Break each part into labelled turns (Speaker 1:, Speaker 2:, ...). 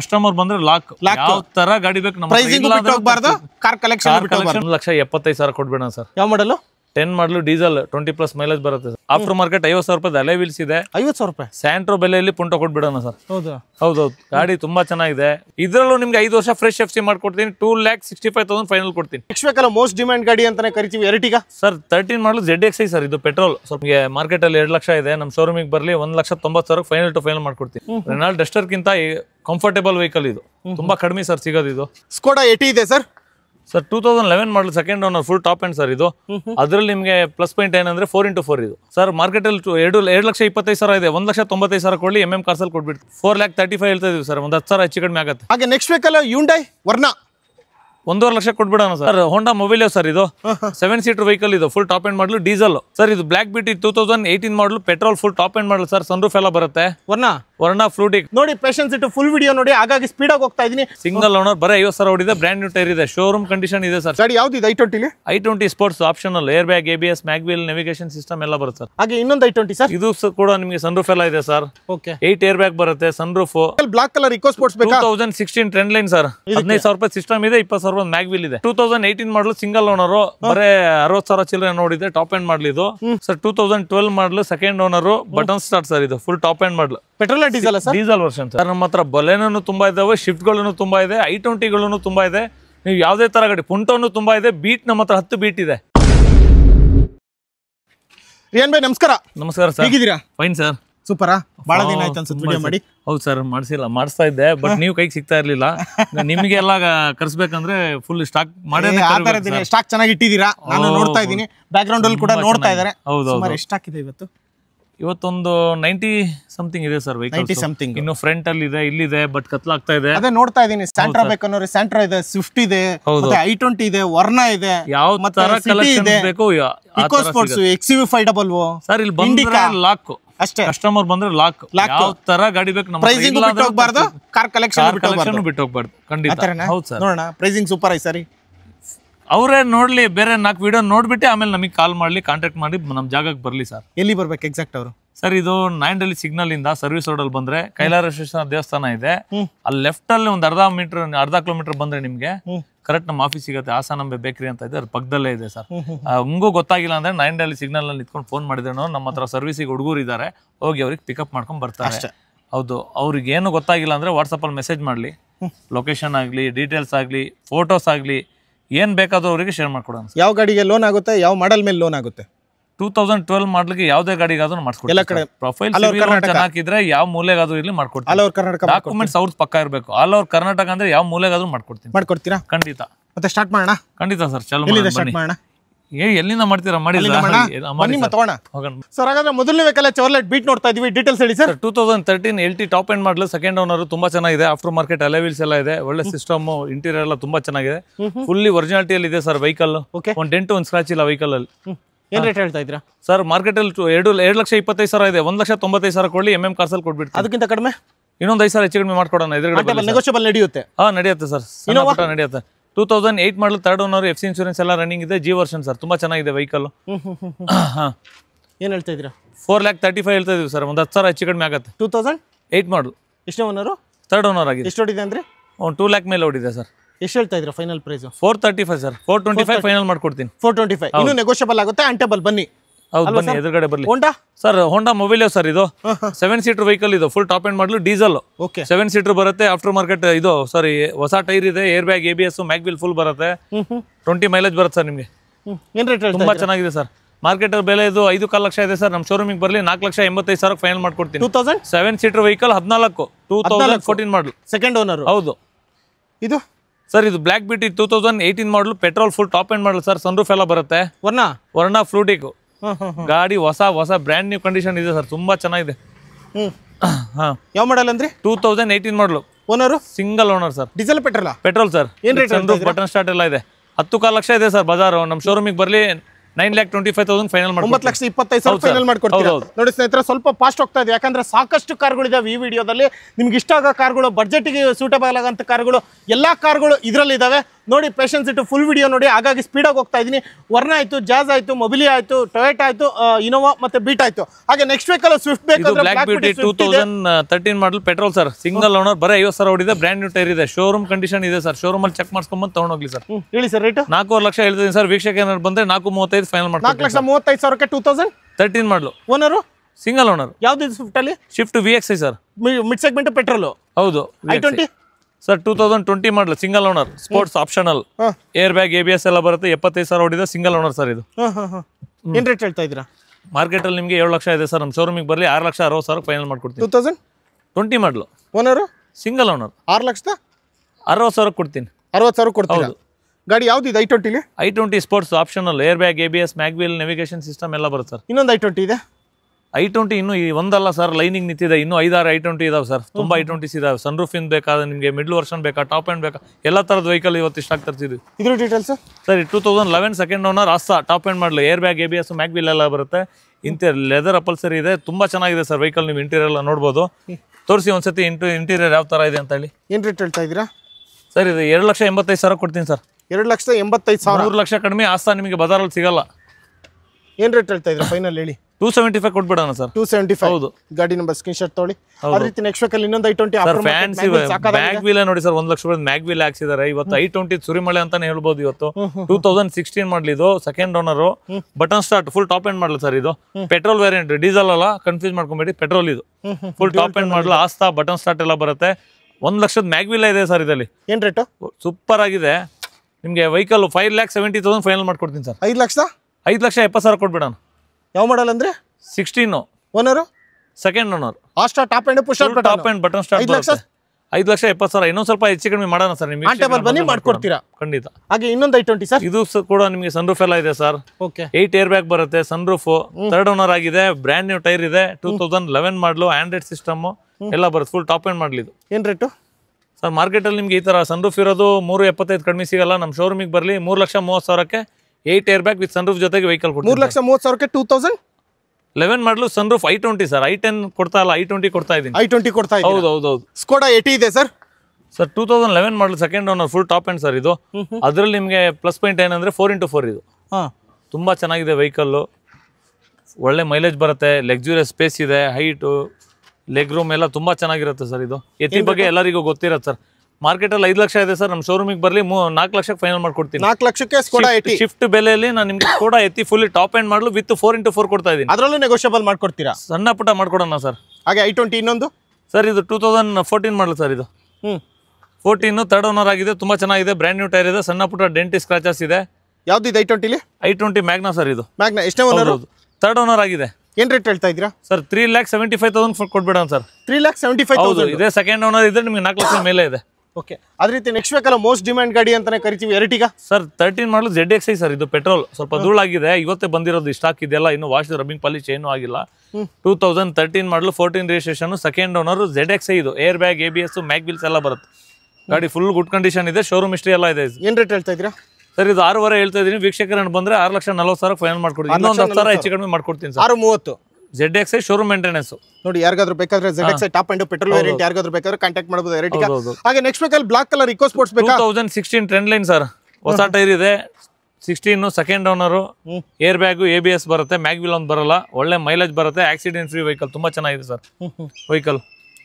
Speaker 1: customer ಬಂದ್ರೆ lock lock ತರ ಗಾಡಿ ಬೇಕು ನಮ್ಮ
Speaker 2: ಕಾರ್ ಕಲೆಕ್ಷನ್
Speaker 1: ಲಕ್ಷ ಎಪ್ಪತ್ತೈದು ಸಾವಿರ ಕೊಡ್ಬೇಡ ಸರ್ ಯಾವ model ten model diesel twenty plus mileage ಬರುತ್ತೆ ಆಫ್ಟರ್ ಮಾರ್ಕೆಟ್ ಐವತ್ತು ಸಾವಿರ ರೂಪಾಯಿ ಅಲೆ ವೀಲ್ಸ್ ಇದೆ ಐವತ್ತು ಸಾವಿರ ರೂಪಾಯಿ ಸ್ಯಾಂಟ್ರೋ ಬೆಲೆಯಲ್ಲಿ ಪುಂಟ ಕೊಟ್ಬಿಡೋಣ ಸರ್ ಹೌದು ಹೌದೌದು ಗಾಡಿ ತುಂಬಾ ಚೆನ್ನಾಗಿದೆ ಇದರಲ್ಲೂ ನಿಮ್ಗೆ ಐದು ವರ್ಷ ಫ್ರೆಶ್ ಎಫ್ ಸಿ ಮಾಡ್ಕೊಡ್ತೀನಿ two lakh sixty five thousand final ಕೊಡ್ತೀನಿ ನೆಕ್ಸ್ಟ್ ಬೇಕಲ್ಲ ಮೋಸ್ಟ್ ಡಿಮ್ಯಾಂಡ್ ಗಾಡಿ ಅಂತಾನೆ ಕರಿತೀವಿ Ertiga sir thirteen model Z X I sir ಇದು ಪೆಟ್ರೋಲ್ ಸ್ವಲ್ಪ ಮಾರ್ಕೆಟ್ ಅಲ್ಲಿ ಎರಡು ಲಕ್ಷ ಇದೆ ನಮ್ಮ ಶೋರೂಮಿಗೆ ಬರಲಿ ಒಂದ್ ಲಕ್ಷ ತೊಂಬತ್ತು ಸಾವಿರ ಫೈನಲ್ ಟು ಫೈನಲ್ ಮಾಡ್ಕೊಡ್ತೀನಿ ರೆನಾಲ್ಡ್ ಡಸ್ಟರ್ಗಿಂತ ಕಂಫರ್ಟೇಬಲ್ ವೆಹಿಕಲ್ ಇದು ತುಂಬಾ ಕಡಿಮೆ ಸರ್ ಸಿಗೋದು ಇದು ಸ್ಕೋಡಾ ಎಟಿ ಇದೆ sir sir two thousand eleven model second owner full top end sir ಇದು ಅದರಲ್ಲಿ ನಿಮಗೆ ಪ್ಲಸ್ ಪಾಯಿಂಟ್ ಏನಂದ್ರೆ ಫೋರ್ ಇಂಟು ಫೋರ್ ಇದು ಸರ್ ಮಾರ್ಕೆಟಲ್ಲಿ ಎರಡು ಎರಡು ಲಕ್ಷ ಇಪ್ಪತ್ತೈದು ಸಾವಿರ ಇದೆ ಒಂದು ಲಕ್ಷ ತೊಂಬತ್ತೈದು ಸಾವಿರ ಕೊಡಿ ಎಂ ಎಂ ಕಾರ್ಸಲ್ಲಿ ಕೊಟ್ಬಿಟ್ಟು ಫೋರ್ ಲ್ಯಾಕ್ ತರ್ಟಿ ಫೈವ್ ಹೇಳ್ತಾ ಇದೀವಿ ಸರ್ ಒಂದು ಹತ್ತು ಸಾವಿರ ಹೆಚ್ಚು ಕಡಿಮೆ ಆಗುತ್ತೆ
Speaker 2: ಹಾಗೆ ನೆಕ್ಸ್ಟ್ ವೆಹಿಕಲ್ ಯುಂಡೈ ವರ್ಣ ಒಂದೂವರೆ ಲಕ್ಷ ಕೊಟ್ಬಿಡೋಣ
Speaker 1: ಸರ್ ಹೊಂಡಾ ಮೊಬೈಲ್ ಸರ್ ಇದು ಸೆವೆನ್ ಸೀಟರ್ ವೆಹಿಕಲ್ ಇದು full top end model diesel sir ಇದು black BT two thousand eighteen model petrol full top end model sir sunroof ಎಲ್ಲ ಬರುತ್ತೆ ವರ್ಣ ವರ್ಣ ಫ್ಲೂಟಿಕ್ ನೋಡಿ ಪೇಷನ್ಸ್ ಇಟ್ಟು ಫುಲ್ ವಿಡಿಯೋ ನೋಡಿ ಹಾಗಾಗಿ
Speaker 2: ಸ್ಪೀಡ್ ಆಗಿ ಹೋಗ್ತಾ ಇದೀನಿ
Speaker 1: ಸಿಂಗಲ್ ಓನರ್ ಬರೀ ಐವತ್ತು ಸಾವಿರ ಓಡಿದೆ ಬ್ರ್ಯಾಂಡ್ ನ್ಯೂ ಟೈರ್ ಇದೆ ರೂಮ್ ಕಂಡೀಷನ್ ಇದೆ ಸರ್ ಸರ್ ಯಾವ್ದು I twenty I twenty sports optional air bag ABS B S mag wheel navigation system ಎಲ್ಲ ಬರುತ್ತೆ ಸರ್
Speaker 2: ಹಾಗೆ ಇನ್ನೊಂದು ಐ ಟ್ವೆಂಟಿ ಸರ್
Speaker 1: ಇದು ಕೂಡ ನಿಮಗೆ ಸನ್ರೂಫ್ ಎಲ್ಲ ಇದೆ sir okay eight air bag ಬರುತ್ತೆ sunroof black colour eco Sports two thousand sixteen trend line sir ಹದಿನೈದು ಸಾವಿರ ರೂಪಾಯಿ ಸಿಸ್ಟಮ್ ಇದೆ ಇಪ್ಪತ್ತು ಸಾವಿರ ಸಾವಿರ ಬಂದ್ ಮ್ಯಾಗ್ವಿಲ್ ಇದೆ two thousand eighteen model single owner ಬರೇ ಅರವತ್ ಸಾವಿರ ಚಿಲ್ಲರೆ ನೋಡಿದೆ ಟಾಪ್ ಎಂಡ್ ಮಾಡಲ್ ಇದು sir two thousand twelve model second owner button start sir ಇದು full top end model petrol diesel diesel version sir ನಮ್ಮ ಹತ್ರ ಬಲೆನೂ ತುಂಬಾ ಇದಾವೆ ಶಿಫ್ಟ್ ಗಳು ತುಂಬಾ ಇದೆ ಐ ಟ್ವೆಂಟಿಗಳನ್ನು ತುಂಬಾ ಇದೆ ನೀವು ಯಾವುದೇ ತರ ಗಾಡಿ ಪುಂಟೋನು ತುಂಬಾ ಇದೆ ಬೀಟ್ ನಮ್ಮ ಹತ್ರ ಹತ್ತು ಬೀಟ್ ಇದೆ ಏನ್ ಭಾಯ್ ನಮಸ್ಕಾರ ನಮಸ್ಕಾರ ಸರ್ ಹೇಗಿದ್ದೀರಾ ಫೈನ್ ಸರ್ ಸೂಪರಾ ಬಹಳ ದಿನ ಆಯ್ತು ಅನ್ಸುತ್ತೆ ವಿಡಿಯೋ ಮಾಡಿ ಹೌದು ಸರ್ ಮಾಡಿಸಿಲ್ಲ ಮಾಡಿಸ್ತಾ ಇದ್ದೆ ಬಟ್ ನೀವು ಕೈಗೆ ಸಿಗ್ತಾ ಇರ್ಲಿಲ್ಲ ಎಲ್ಲ ಕರ್ಸ್ಬೇಕಂದ್ರೆ ಫುಲ್ ಸ್ಟಾಕ್ ಮಾಡಿದ್ರೆ ಸ್ಟಾಕ್
Speaker 2: ಚೆನ್ನಾಗಿ ಇಟ್ಟಿದ್ದೀರಾ ನಾನು ನೋಡ್ತಾ ಇದ್ದೀನಿ ಬ್ಯಾಕ್ಗ್ರೌಂಡ್ ಅಲ್ಲಿ ಕೂಡ ನೋಡ್ತಾ ಇದ್ದಾರೆ ಹೌದು ಎಷ್ಟು ಇವತ್ತು
Speaker 1: ಇವತ್ತೊಂದು ನೈಂಟಿ ಸಮಥಿಂಗ್ ಇದೆ ಸರ್ ನೈಂಟಿ ಸಮಥಿಂಗ್ ಇನ್ನು ಫ್ರಂಟ್ ಅಲ್ಲಿ ಇದೆ ಇಲ್ಲಿದೆ ಬಟ್ ಕತ್ಲಾಗ್ತಾ ಇದೆ ಅದೇ
Speaker 2: ನೋಡ್ತಾ ಇದೀನಿ ಸ್ಯಾಂಟ್ರಾ ಬೇಕನ್ನೋರು ಸ್ಯಾಂಟ್ರಾ ಇದೆ ಸ್ವಿಫ್ಟ್ ಇದೆ ಐ ಟ್ವೆಂಟಿ ಇದೆ ವರ್ಣ ಇದೆ ಯಾವ ತರ sports X V double
Speaker 1: sir ಇಲ್ಲಿ ಬಂಡಿ ಲಾಕ್ ಅಷ್ಟೇ ಕಸ್ಟಮರ್ ಬಂದ್ರೆ ಲಾಕ್ ಲಾಕ್ ತರ ಗಾಡಿ ಬೇಕು ನಮ್ಮ ಪ್ರೈಸಿಂಗ್ ಬಿಟ್ಟು ಹೋಗಬಾರ್ದು
Speaker 2: ಕಾರ್ ಕಲೆಕ್ಷನ್ ಬಿಟ್ಟು ಹೋಗಬಾರ್ದು ಖಂಡಿತ ಹೌದು ಸರ್ ನೋಡೋಣ ಪ್ರೈಸಿಂಗ್ ಸೂಪರ್ ಐ ಸರಿ ಅವರೇ ನೋಡ್ಲಿ
Speaker 1: ಬೇರೆ ನಾಲ್ಕು ವಿಡಿಯೋ ನೋಡ್ಬಿಟ್ಟು ಆಮೇಲೆ ನಮಗೆ ಕಾಲ್ ಮಾಡ್ಲಿ ಕಾಂಟ್ಯಾಕ್ಟ್ ಮಾಡಿ ನಮ್ಮ ಜಾಗಕ್ಕೆ ಬರಲಿ ಸರ್ ಎಲ್ಲಿ ಬರ್ಬೇಕು ಎಕ್ಸಾಕ್ಟ್ ಅವರು ಸರ್ ಇದು ಡಲ್ಲಿ ಸಿಗ್ನಲ್ ಇಂದ ಸರ್ವಿಸ್ ರೋಡ್ ಅಲ್ಲಿ ಬಂದ್ರೆ ಕೈಲಾರೇಶ್ವರ ದೇವಸ್ಥಾನ ಇದೆ ಅಲ್ಲಿ ಲೆಫ್ಟ್ ಅಲ್ಲಿ ಒಂದು ಅರ್ಧ ಮೀಟರ್ ಅರ್ಧ ಕಿಲೋಮೀಟರ್ ಬಂದ್ರೆ ನಿಮ್ಗೆ ಕರೆಕ್ಟ್ ನಮ್ಮ ಆಫೀಸ್ ಸಿಗುತ್ತೆ ಆಸಾನಂಬೆ ಬೇಕ್ರಿ ಅಂತ ಇದೆ ಅದ್ರ ಪಕ್ಕದಲ್ಲೇ ಇದೆ ಸರ್ ಹಂಗೂ ಗೊತ್ತಾಗಿಲ್ಲ ಅಂದ್ರೆ ಡಲ್ಲಿ ಸಿಗ್ನಲ್ ಅಲ್ಲಿ ನಿಂತ್ಕೊಂಡು ಫೋನ್ ಮಾಡಿದ್ರೆ ನಮ್ಮ ಹತ್ರ ಸರ್ವಿಸಿಗೆ ಹುಡುಗರು ಇದ್ದಾರೆ ಹೋಗಿ ಅವ್ರಿಗೆ ಪಿಕಪ್ ಮಾಡ್ಕೊಂಡು ಬರ್ತಾರೆ ಹೌದು ಅವ್ರಿಗೆ ಏನು ಗೊತ್ತಾಗಿಲ್ಲ ಅಂದ್ರೆ ವಾಟ್ಸಪ್ ಅಲ್ಲಿ ಮೆಸೇಜ್ ಮಾಡ್ಲಿ ಲೊಕೇಶನ್ ಆಗ್ಲಿ ಡೀಟೇಲ್ಸ್ ಆಗ್ಲಿ ಫೋಟೋಸ್ ಆಗ್ಲಿ ಏನು ಬೇಕಾದರೂ ಅವರಿಗೆ ಶೇರ್ ಮಾಡ್ಕೊಡೋಣ
Speaker 2: ಯಾವ ಗಾಡಿಗೆ ಲೋನ್ ಆಗುತ್ತೆ ಯಾವ ಮಾಡಲ್ ಮೇಲೆ ಲೋನ್ ಆಗುತ್ತೆ
Speaker 1: ಟೂ ತೌಸಂಡ್ ಟ್ವೆಲ್ ಮಾಡ್ಲಿಕ್ಕೆ ಗಾಡಿ ಆದ್ರೂ ಮಾಡಿಸ್ಕೊಡ್ತಾರೆ ಪ್ರೊಫೈಲ್ ಚೆನ್ನಾಗಿದ್ರೆ ಯಾವ ಮೂಲೆಗಾದ್ರೂ ಇಲ್ಲಿ ಮಾಡ್ಕೊಡ್ತೀನಿ ಡಾಕ್ಯುಮೆಂಟ್ಸ್ ಅವ್ರದ್ದು ಪಕ್ಕ ಇರಬೇಕು ಆಲ್ ಓವರ್ ಕರ್ನಾಟಕ ಅಂದ್ರೆ ಯಾವ ಮೂಲೆಗಾದ್ರೂ ಮಾಡ್ಕೊಡ್ತೀನಿ ಮಾಡ್ಕೊಡ್ತೀರಾ ಖಂಡಿತ ಮತ್ತೆ ಸ್ಟಾರ್ಟ್ ಮಾಡೋಣ ಖಂಡಿತ ಸರ್ ಚಲೋ ಮಾಡೋಣ ಏ ಎಲ್ಲಿಂದ ಮಾಡ್ತೀರಾ ಮಾಡಿ
Speaker 2: ಸರ್ ಹಾಗಾದ್ರೆ ಮೊದಲನೇ ವೆಹಿಕಲ್
Speaker 1: ಚವರ್ಲೆಟ್ ಬೀಟ್ ನೋಡ್ತಾ ಇದೀವಿ ಡೀಟೇಲ್ಸ್ ಹೇಳಿ sir two thousand thirteen L T top end model second owner ತುಂಬಾ ಚೆನ್ನಾಗಿದೆ ಆಫ್ಟರ್ ಮಾರ್ಕೆಟ್ ಅಲೆವಿಲ್ಸ್ ಎಲ್ಲ ಇದೆ ಒಳ್ಳೆ ಸಿಸ್ಟಮ್ ಇಂಟೀರಿಯರ್ ಎಲ್ಲ ತುಂಬಾ ಚೆನ್ನಾಗಿದೆ ಫುಲ್ಲಿ ಒರಿಜಿನಾಲಿಟಿಯಲ್ಲಿ ಇದೆ ಸರ್ ವೆಹಿಕಲ್ ಒಂದ್ ಡೆಂಟು ಒಂದ್ ಸ್ಕ್ರಾಚ್ ಇಲ್ಲ ವೆಹಿಕಲ್ ಅಲ್ಲಿ
Speaker 2: ಏನ್ ರೇಟ್ ಹೇಳ್ತಾ ಇದ್ದೀರಾ
Speaker 1: ಸರ್ ಮಾರ್ಕೆಟಲ್ಲಿ ಎರಡು ಎರಡು ಲಕ್ಷ ಇಪ್ಪತ್ತೈದು ಸಾವಿರ ಇದೆ ಒಂದ್ ಲಕ್ಷ ತೊಂಬತ್ತೈದು ಸಾವಿರ ಕೊಡ್ಲಿ ಎಂ ಎಂ ಕಾರ್ಸಲ್ ಕೊಟ್ಬಿಟ್ಟು ಅದಕ್ಕಿಂತ ಕಡಿಮೆ ಇನ್ನೊಂದು ಐದು ಸಾವಿರ ಹೆಚ್ಚು ಕಡಿಮೆ ಮಾಡ್ಕೊಡೋಣ ಎದುರುಗಡೆ ನೆಗೋಷಿಯಬಲ್ ನಡೆಯುತ್ತೆ ಹಾ ನಡೆಯುತ್ತೆ ಸರ್ ನಡೆಯುತ್ತೆ two thousand eight model third owner F C insurance ಎಲ್ಲ ರನ್ನಿಂಗ್ ಇದೆ ಜಿ ವರ್ಷನ್ ಸರ್ ತುಂಬಾ ಚೆನ್ನಾಗಿದೆ ವೆಹಿಕಲ್ ಏನ್ ಹೇಳ್ತಾ ಇದ್ದೀರಾ ಫೋರ್ ಲ್ಯಾಕ್ ತರ್ಟಿ ಫೈವ್ ಹೇಳ್ತಾ ಇದೀವಿ ಸರ್ ಒಂದ್ ಹತ್ತು ಸಾವಿರ ಹೆಚ್ಚು ಕಡಿಮೆ ಆಗುತ್ತೆ ಟೂ ತೌಸಂಡ್ ಏಯ್ಟ್ ಮಾಡಲ್ ಎಷ್ಟು ಓನರು ತರ್ಡ್ ಓನರ್ ಆಗಿದೆ ಎಷ್ಟು ಓಡಿದೆ ಅಂದ್ರೆ ಒಂದು ಟೂ ಲ್ಯಾಕ್ ಮೇಲೆ ಓಡಿದೆ ಸರ್ ಎಷ್ಟು ಹೇಳ್ತಾ ಇದ್ರ final price four thirty five sir four twenty five final ಮಾಡ್ಕೊಡ್ತೀನಿ ಫೋರ್ ಟ್ವೆಂಟಿ ಫೈವ್ ಇನ್ನು
Speaker 2: ನೆಗೋಷಿಯಬಲ್ ಆಗುತ್ತೆ ಆಂಟೇಬಲ್ ಬನ್ನಿ
Speaker 1: ಹೌದು ಬನ್ನಿ ಎದುರುಗಡೆ ಬರಲಿ Honda sir Honda mobile sir ಇದು ಸೆವೆನ್ ಸೀಟರ್ ವೆಹಿಕಲ್ ಇದು full top end model diesel okay seven seater ಬರುತ್ತೆ ಆಫ್ಟರ್ ಮಾರ್ಕೆಟ್ ಇದು ಸರಿ ಹೊಸ ಟೈರ್ ಇದೆ air bag A B S mag wheel full ಬರುತ್ತೆ ಟ್ವೆಂಟಿ ಮೈಲೇಜ್ ಬರುತ್ತೆ ಸರ್ ನಿಮಗೆ ತುಂಬಾ ಚೆನ್ನಾಗಿದೆ ಸರ್ ಮಾರ್ಕೆಟ್ ಬೆಲೆ ಇದು ಐದು ಕಾಲು ಲಕ್ಷ ಇದೆ ಸರ್ ನಮ್ಮ ಶೋರೂಮಿಗೆ ಬರಲಿ ನಾಲ್ಕು ಲಕ್ಷ ಎಂಬತ್ತೈದು ಸಾವಿರ ಫೈನಲ್ ಮಾಡ್ಕೊಡ್ತೀನಿ two thousand seven seater vehicle ಹದಿನಾಲ್ಕು two thousand fourteen model second owner ಹೌದು ಇದು ಸರ್ ಇದು black BT two thousand eighteen model petrol full top end model sir sun roof ಎಲ್ಲ ಬರುತ್ತೆ ವರ್ಣ ವರ್ಣ ಫ್ಲೂಟಿಕ್ ಗಾಡಿ ಹೊಸ ಹೊಸ ಬ್ರ್ಯಾಂಡ್ ನ್ಯೂ ಕಂಡೀಷನ್ ಇದೆ ಸರ್ ತುಂಬಾ ಚೆನ್ನಾಗಿದೆ ಹಾ ಯಾವ ಮಾಡಲ್ ಅಂದ್ರೆ two thousand owner single owner sir diesel petrol petrol sir ಏನ್ ರೇಟ್ ಬಟನ್ ಸ್ಟಾರ್ಟ್ ಎಲ್ಲ ಇದೆ ಹತ್ತು ಕಾಲು ಲಕ್ಷ ಇದೆ ಸರ್ ಬಜಾರು ನಮ್ಮ ಶೋರೂಮಿಗೆ ಬರಲಿ nine lakh twenty five thousand final ಒಂಬತ್ತು ಲಕ್ಷ ಇಪ್ಪತ್ತೈದು ಸಾವಿರ ಫೈನಲ್ ಮಾಡ್ಕೊಡ್ತೀವಿ
Speaker 2: ನೋಡಿ ಸ್ನೇಹಿತರೆ ಸ್ವಲ್ಪ ಫಾಸ್ಟ್ ಹೋಗ್ತಾ ಇದೆ ಯಾಕಂದ್ರೆ ಸಾಕಷ್ಟು ಕಾರ್ಗಳಿದಾವೆ ಈ ವಿಡಿಯೋದಲ್ಲಿ ನಿಮ್ಗೆ ಇಷ್ಟ ಆಗೋ ಕಾರ್ಗಳು ಬಜೆಟ್ಗೆ ಸೂಟಬಲ್ ಆಗೋಂಥ ಕಾರ್ಗಳು ಎಲ್ಲ ಕಾರ್ಗಳು ಇದಾವೆ ನೋಡಿ ಪೇಷನ್ಸ್ ಇಟ್ಟು ಫುಲ್ ವಿಡಿಯೋ ನೋಡಿ ಹಾಗಾಗಿ ಸ್ಪೀಡಾಗಿ ಹೋಗ್ತಾ ಇದ್ದೀನಿ ವರ್ಣ ಆಯಿತು ಜಾಜ್ ಆಯಿತು ಮೊಬಿಲಿ ಆಯಿತು ಟೊಯೋಟ ಆಯಿತು ಇನೋವಾ ಮತ್ತೆ ಬೀಟ್ ಆಯಿತು ಹಾಗೆ next vehicle Swift thousand
Speaker 1: thirteen model petrol sir single owner ಬರೀ ಐವತ್ತು ಸಾವಿರ ಓಡಿದೆ ಬ್ರ್ಯಾಂಡ್ ನ್ಯೂ ಟೈರ್ ಇದೆ ಶೋರೂಮ್ ಕಂಡೀಷನ್ ಇದೆ ಸರ್ ಶೋರೂಮ್ ಅಲ್ಲಿ ಚೆಕ್ ತೊಗೊಂಡು ತಗೊಂಡೋಗ್ಲಿ ಸರ್ ಹೇಳಿ ಸರ್ ರೇಟ್ ನಾಲ್ಕೂವರೆ ಲಕ್ಷ ಹೇಳ್ತೀನಿ ಸರ್ ವೀಕ್ಷಕ ಏನಾದ್ರು ಬಂದ್ರೆ ನಾಲ್ಕು ಮೂವತ್ತೈದು ಫೈನಲ್ ಮಾಡಿ ನಾಲ್ಕು ಲಕ್ಷ
Speaker 2: ಮೂವತ್ತೈದು ಸಾವಿರಕ್ಕೆ two thousand
Speaker 1: thirteen model owner single owner
Speaker 2: ಯಾವ್ದು ಸ್ವಿಫ್ಟ್ ಅಲ್ಲಿ
Speaker 1: Swift V X I sir
Speaker 2: mid segment petrol
Speaker 1: ಹೌದು I twenty sir two thousand twenty model single owner sports optional air bag A B S ಎಲ್ಲ ಬರುತ್ತೆ ಎಪ್ಪತ್ತೈದು ಸಾವಿರ ಹೊಡಿದ single owner sir ಇದು
Speaker 2: ಏನ್ rate ಹೇಳ್ತಾ ಇದ್ದೀರಾ
Speaker 1: ಮಾರ್ಕೆಟಲ್ಲಿ ನಿಮಗೆ ಏಳು ಲಕ್ಷ ಇದೆ ಸರ್ ನಮ್ಮ ಶೋರೂಮಿಗೆ ಬರಲಿ ಆರು ಲಕ್ಷ ಅರವತ್ತು ಸಾವಿರ ಫೈನಲ್ ಮಾಡ್ಕೊಡ್ತೀನಿ two thousand twenty model owner single owner ಆರು ಲಕ್ಷದ ಅರವತ್ತು ಸಾವಿರ ಕೊಡ್ತೀನಿ ಅರವತ್ತು ಸಾವಿರ ಕೊಡ್ತೀನಿ ಗಾಡಿ ಯಾವ್ದು ಇದೆ I twenty I twenty sports optional air bag A B S mag wheel navigation system ಎಲ್ಲ ಬರುತ್ತೆ ಸರ್ ಇನ್ನೊಂದು ಐ ಟ್ವೆಂಟಿ ಇದೆ ಐ ಟ್ವೆಂಟಿ ಇನ್ನು ಒಂದಲ್ಲ ಸರ್ ಲೈನಿಂಗ್ ನಿಂತಿದೆ ಇನ್ನು ಐದಾರು ಐ ಟ್ವೆಂಟಿ ಇದಾವೆ ಸರ್ ತುಂಬ ಐ ಟ್ವೆಂಟಿಸ್ ಇದಾವೆ ಸನ್ ರೂಫ್ ಬೇಕಾದ ನಿಮಗೆ ಮಿಡ್ಲ್ ವರ್ಷನ್ ಬೇಕಾ ಟಾಪ್ ಆ್ಯಂಡ್ ಬೇಕಾ ಎಲ್ಲ ಥರದ ವೆಹಿಕಲ್ ಇವತ್ತು ಇಷ್ಟ ತರ್ತಿದ್ವಿ ಇದ್ರ details sir two thousand eleven second owner ಅಸ್ಸ ಟಾಪ್ ಎಂಡ್ ಮಾಡಲಿ air bag A B S mag wheel ಎಲ್ಲ ಬರುತ್ತೆ ಇಂತ ಲೆದರ್ ಅಪಲ್ಸರಿ ಇದೆ ತುಂಬ ಚೆನ್ನಾಗಿದೆ ಸರ್ ವೆಹಿಕಲ್ ನೀವು ಇಂಟೀರಿಯರ್ ಎಲ್ಲ ನೋಡ್ಬೋದು ತೋರಿಸಿ ಒಂದ್ಸತಿ ಇಂಟು ಇಂಟೀರಿಯರ್ ಯಾವ ಥರ ಇದೆ ಅಂತ ಹೇಳಿ ಏನು ರೇಟ್ ಹೇಳ್ತಾ ಇದ್ದೀರಾ ಸರ್ ಇದು ಎರಡು ಲಕ್ಷ ಎಂಬತ್ತೈದು ಸಾವಿರ ಕೊಡ್ತೀನಿ ಸರ್ ಎರಡು ಲಕ್ಷ ಎಂಬತ್ತೈದು ಸಾವಿರ ಮೂರು ಲಕ್ಷ ಕಡಿಮೆ
Speaker 2: ಆಸ್ತಾ ನಿಮಗೆ ಬಜಾರಲ್ಲಿ ಸಿಗಲ್ಲ ಏನ್ ರೇಟ್ ಹೇಳ್ತಾ ಇದ್ರೆ ಫೈನಲ್ ಹೇಳಿ ಟೂ ಸೆವೆಂಟಿ ಫೈವ್ ಕೊಟ್ಬಿಡೋಣ ಸರ್ ಟೂ ಸೆವೆಂಟಿ ಫೈವ್ ಹೌದು ಗಾಡಿ ನಂಬರ್ ಸ್ಕ್ರೀನ್ ಶಾಟ್ ತೊಳಿ ಅದೇ ರೀತಿ ನೆಕ್ಸ್ಟ್ ಅಲ್ಲಿ ಇನ್ನೊಂದು ಐ ಟ್ವೆಂಟಿ ಮ್ಯಾಗ್
Speaker 1: ವೀಲ್ ನೋಡಿ ಸರ್ ಒಂದ್ ಲಕ್ಷ ರೂಪಾಯಿ ಮ್ಯಾಗ್ ವೀಲ್ ಹಾಕ್ಸಿದ್ದಾರೆ ಇವತ್ತು ಐ ಟ್ವೆಂಟಿ ಸುರಿಮಳೆ ಅಂತಾನೆ ಹೇಳ್ಬೋದು ಇವತ್ತು ಟೂ ತೌಸಂಡ್ ಸಿಕ್ಸ್ಟೀನ್ ಮಾಡ್ಲಿ ಇದು second owner button start full top end model sir ಇದು ಪೆಟ್ರೋಲ್ ವೇರಿಯಂಟ್ ಡೀಸೆಲ್ ಅಲ್ಲ ಕನ್ಫ್ಯೂಸ್ ಮಾಡ್ಕೊಬೇಡಿ ಪೆಟ್ರೋಲ್ ಇದು ಫುಲ್ ಟಾಪ್ ಎಂಡ್ ಮಾಡ್ಲಾ ಆಸ್ತಾ ಬಟನ್ ಸ್ಟಾರ್ಟ್ ಎಲ್ಲ ಬರುತ್ತೆ ಒಂದ್ ಲಕ್ಷದ ಮ್ಯಾಗ್ ವೀಲ್ ಇದೆ ಸರ್ ಇದರಲ್ಲಿ ಏನ್ ರೇಟ್ ಸೂಪರ್ ಆಗಿದೆ ನಿಮ್ಗೆ vehicle five lakh seventy thousand final ಮಾಡ್ಕೊಡ್ತೀನಿ ಸರ್ ಐದು ಲಕ್ಷ ಐದು ಲಕ್ಷ ಎಪ್ಪತ್ತು ಸಾವಿರ ಕೊಟ್ಬಿಡೋಣ ಯಾವ ಮಾಡಲ್ ಅಂದ್ರೆ sixteen owner second owner top end push top end button start ಐದು ಲಕ್ಷ ಎಪ್ಪತ್ತು ಸಾವಿರ ಇನ್ನೊಂದು ಸ್ವಲ್ಪ ಹೆಚ್ಚು ಕಡಿಮೆ ಮಾಡೋಣ ಸರ್ ನಿಮಗೆ ಟೇಬಲ್ ಬನ್ನಿ ಮಾಡ್ಕೊಡ್ತೀರಾ ಖಂಡಿತ ಹಾಗೆ ಇನ್ನೊಂದು ಐ ಟ್ವೆಂಟಿ ಸರ್ ಇದು ಕೂಡ ನಿಮಗೆ ಸನ್ ರೂಫ್ ಎಲ್ಲ ಇದೆ sir okay eight air bag ಬರುತ್ತೆ ಸನ್ ರೂಫ್ ಥರ್ಡ್ ಓನರ್ ಆಗಿದೆ ಬ್ರ್ಯಾಂಡ್ ನ್ಯೂ ಟೈರ್ ಇದೆ two thousand eleven model Android system ಎಲ್ಲ ಬರುತ್ತೆ ಫುಲ್ ಟಾಪ್ ಆ್ಯಂಡ್ ಮಾಡಲಿ ಇದು ಏನು ರೇಟು ಸರ್ ಮಾರ್ಕೆಟಲ್ಲಿ ನಿಮಗೆ ಈ ಥರ ಸನ್ ರೂಫ್ ಇರೋದು ಮೂರು ಎಪ್ಪತ್ತೈದು ಕಡಿಮೆ ಸಿಗಲ್ಲ ನಮ್ಮ ಶೋರೂಮಿಗೆ ಬರಲಿ ಮೂರು ಲಕ್ಷ ಮೂವತ್ತು ಸಾವಿರಕ್ಕೆ eight air bag with sunroof ಜೊತೆಗೆ ವೆಹಿಕಲ್ ಮೂರು ಲಕ್ಷ
Speaker 2: ಮೂವತ್ತು ಸಾವಿರಕ್ಕೆ two thousand
Speaker 1: eleven model sunroof I twenty sir I ten ಕೊಡ್ತಾ ಇಲ್ಲ ಐ ಟ್ವೆಂಟಿ ಕೊಡ್ತಾ ಇದ್ದೀನಿ ಐ ಟ್ವೆಂಟಿ ಕೊಡ್ತಾ ಹೌದು ಹೌದು ಹೌದು ಸ್ಕೋಡಾ ಏಟಿ ಇದೆ sir sir two thousand eleven model second owner full top end sir ಇದು ಅದರಲ್ಲಿ ನಿಮಗೆ ಪ್ಲಸ್ ಪಾಯಿಂಟ್ ಏನಂದರೆ ಫೋರ್ ಇಂಟು ಫೋರ್ ಇದು ಹಾಂ ತುಂಬ ಚೆನ್ನಾಗಿದೆ ವೆಹಿಕಲ್ಲು ಒಳ್ಳೆ ಮೈಲೇಜ್ ಬರುತ್ತೆ ಲಗ್ಜುರಿಯಸ್ ಸ್ಪೇಸ್ ಇದೆ ಹೈಟು ಲೆಗ್ ರೂಮ್ ಎಲ್ಲ ತುಂಬ ಚೆನ್ನಾಗಿರುತ್ತೆ ಸರ್ ಇದು ಎತ್ತಿ ಬಗ್ಗೆ ಎಲ್ಲರಿಗೂ ಗೊತ್ತಿರತ್ತೆ ಸರ್ ಮಾರ್ಕೆಟಲ್ಲಿ ಐದು ಲಕ್ಷ ಇದೆ ಸರ್ ನಮ್ಮ ಶೋರೂಮಿಗೆ ಬರಲಿ ನಾಲ್ಕು ಲಕ್ಷಕ್ಕೆ ಫೈನಲ್ ಮಾಡ್ಕೊಡ್ತೀನಿ ನಾಲ್ಕು ಲಕ್ಷಕ್ಕೆ ಸ್ಕೋಡಾ ಐಟಿ ಶಿಫ್ಟ್ ಬೆಲೆಯಲ್ಲಿ ನಾನು ನಿಮ್ಗೆ Skoda Yeti full top end model with four into four ಕೊಡ್ತಾ ಇದ್ದೀನಿ ಅದರಲ್ಲೂ ನೆಗೋಷಿಯಬಲ್ ಮಾಡ್ಕೊಡ್ತೀರಾ ಸಣ್ಣ ಪುಟ್ಟ ಮಾಡ್ಕೊಡೋಣ ಸರ್ ಹಾಗೆ ಐ ಟ್ವೆಂಟಿ ಇನ್ನೊಂದು ಸರ್ ಇದು two thousand fourteen model sir ಇದು ಹ್ಞೂ ಫೋರ್ಟೀನು ತರ್ಡ್ ಓನರ್ ಆಗಿದೆ ತುಂಬ ಚೆನ್ನಾಗಿದೆ ಬ್ರ್ಯಾಂಡ್ ನ್ಯೂ ಟೈರ್ ಇದೆ ಸಣ್ಣ ಪುಟ್ಟ ಡೆಂಟಿ ಸ್ಕ್ರಾಚಸ್ ಇದೆ ಯಾವ್ದು ಇದು ಐ ಟ್ವೆಂಟಿಲಿ ಐ ಟ್ವೆಂಟಿ ಮ್ಯಾಗ್ನಾ ಸರ್ ಇದು ಮ್ಯಾಗ್ನಾ ಎಷ್ಟೇ ಓನರ್ ತರ್ಡ್ ಓನರ್ ಆಗಿದೆ ಏನ್ ರೇಟ್ ಹೇಳ್ತಾ ಇದ್ದೀರಾ sir three lakh seventy five thousand ಕೊಟ್ಬಿಡೋಣ sir three lakh seventy five ಇದೆ ಸೆಕೆಂಡ್ ಓನರ್ ಇದ್ರೆ ನಿಮಗೆ ನಾಲ್ಕು ಲಕ್ಷ ಮೇಲೆ ಇದೆ ಓಕೆ ಅದೇ ರೀತಿ ನೆಕ್ಸ್ಟ್ ವೆಹಿಕಲ್ ಮೋಸ್ಟ್ ಡಿಮ್ಯಾಂಡ್ ಗಾಡಿ ಅಂತಾನೆ ಕರಿತೀವಿ Ertiga sir thirteen model Z X I sir ಇದು ಪೆಟ್ರೋಲ್ ಸ್ವಲ್ಪ ಧೂಳಾಗಿದೆ ಇವತ್ತೇ ಬಂದಿರೋದು ಸ್ಟಾಕ್ ಇದೆಲ್ಲ ಇನ್ನು ವಾಶ್ ರಬ್ಬಿಂಗ್ ಪಾಲಿಶ್ ಏನೂ ಆಗಿಲ್ಲ two thousand thirteen model fourteen registration second owner Z X I ಇದು air bag A B S mag wheels ಎಲ್ಲ ಬರುತ್ತೆ ಗಾಡಿ ಫುಲ್ ಗುಡ್ ಕಂಡೀಷನ್ ಇದೆ ಶೋರೂಮ್ ಹಿಸ್ಟ್ರಿ ಎಲ್ಲ ಇದೆ ಏನು ರೇಟ್ ಹೇಳ್ತಾ ಇದ್ದೀರಾ ಸರ್ ಇದು ಆರೂವರೆ ಹೇಳ್ತಾ ಇದೀನಿ ವೀಕ್ಷಕರನ್ನು ಬಂದ್ರೆ ಆರು ಲಕ್ಷ ನಲವತ್ತು ಸಾವಿರ ಫೈನಲ್ ಮಾಡ್ಕೊಡ್ತೀನಿ ಇನ್ನೊಂದು ಹತ್ತು ಸಾವಿರ ಹೆಚ್ಚು ಕಡಿಮೆ ಮಾಡ್ಕೊಡ್ತೀನಿ ಸರ್ ಆರು ಮೂವತ್ತು Z X I showroom
Speaker 2: maintenance ನೋಡಿ ಯಾರಾದ್ರೂ ಬೇಕಾದ್ರೆ Z X I top end petrol variant ಯಾರಾದ್ರೂ ಬೇಕಾದ್ರೆ ಕಾಂಟ್ಯಾಕ್ಟ್ ಮಾಡಬಹುದು ಎರೆಟಿಕಾ ಹಾಗೆ
Speaker 1: ನೆಕ್ಸ್ಟ್ ವೀಕ್ ಅಲ್ಲಿ ಬ್ಲಾಕ್ ಕಲರ್ ಇಕೋ ಸ್ಪೋರ್ಟ್ಸ್ ಬೇಕಾ 2016 ಟ್ರೆಂಡ್ ಲೈನ್ ಸರ್ ಹೊಸ ಟೈರ್ ಇದೆ sixteen second owner air bag A B S ಬರುತ್ತೆ ಮ್ಯಾಗ್ವಿಲ್ ಒಂದು ಬರಲ್ಲ ಒಳ್ಳೆ ಮೈಲೇಜ್ ಬರುತ್ತೆ ಆಕ್ಸಿಡೆಂಟ್ ಫ್ರೀ ವೆಹಿಕಲ್ ತುಂಬಾ ಚೆನ್ನಾಗಿದೆ ಸರ್ ವೆಹಿಕಲ್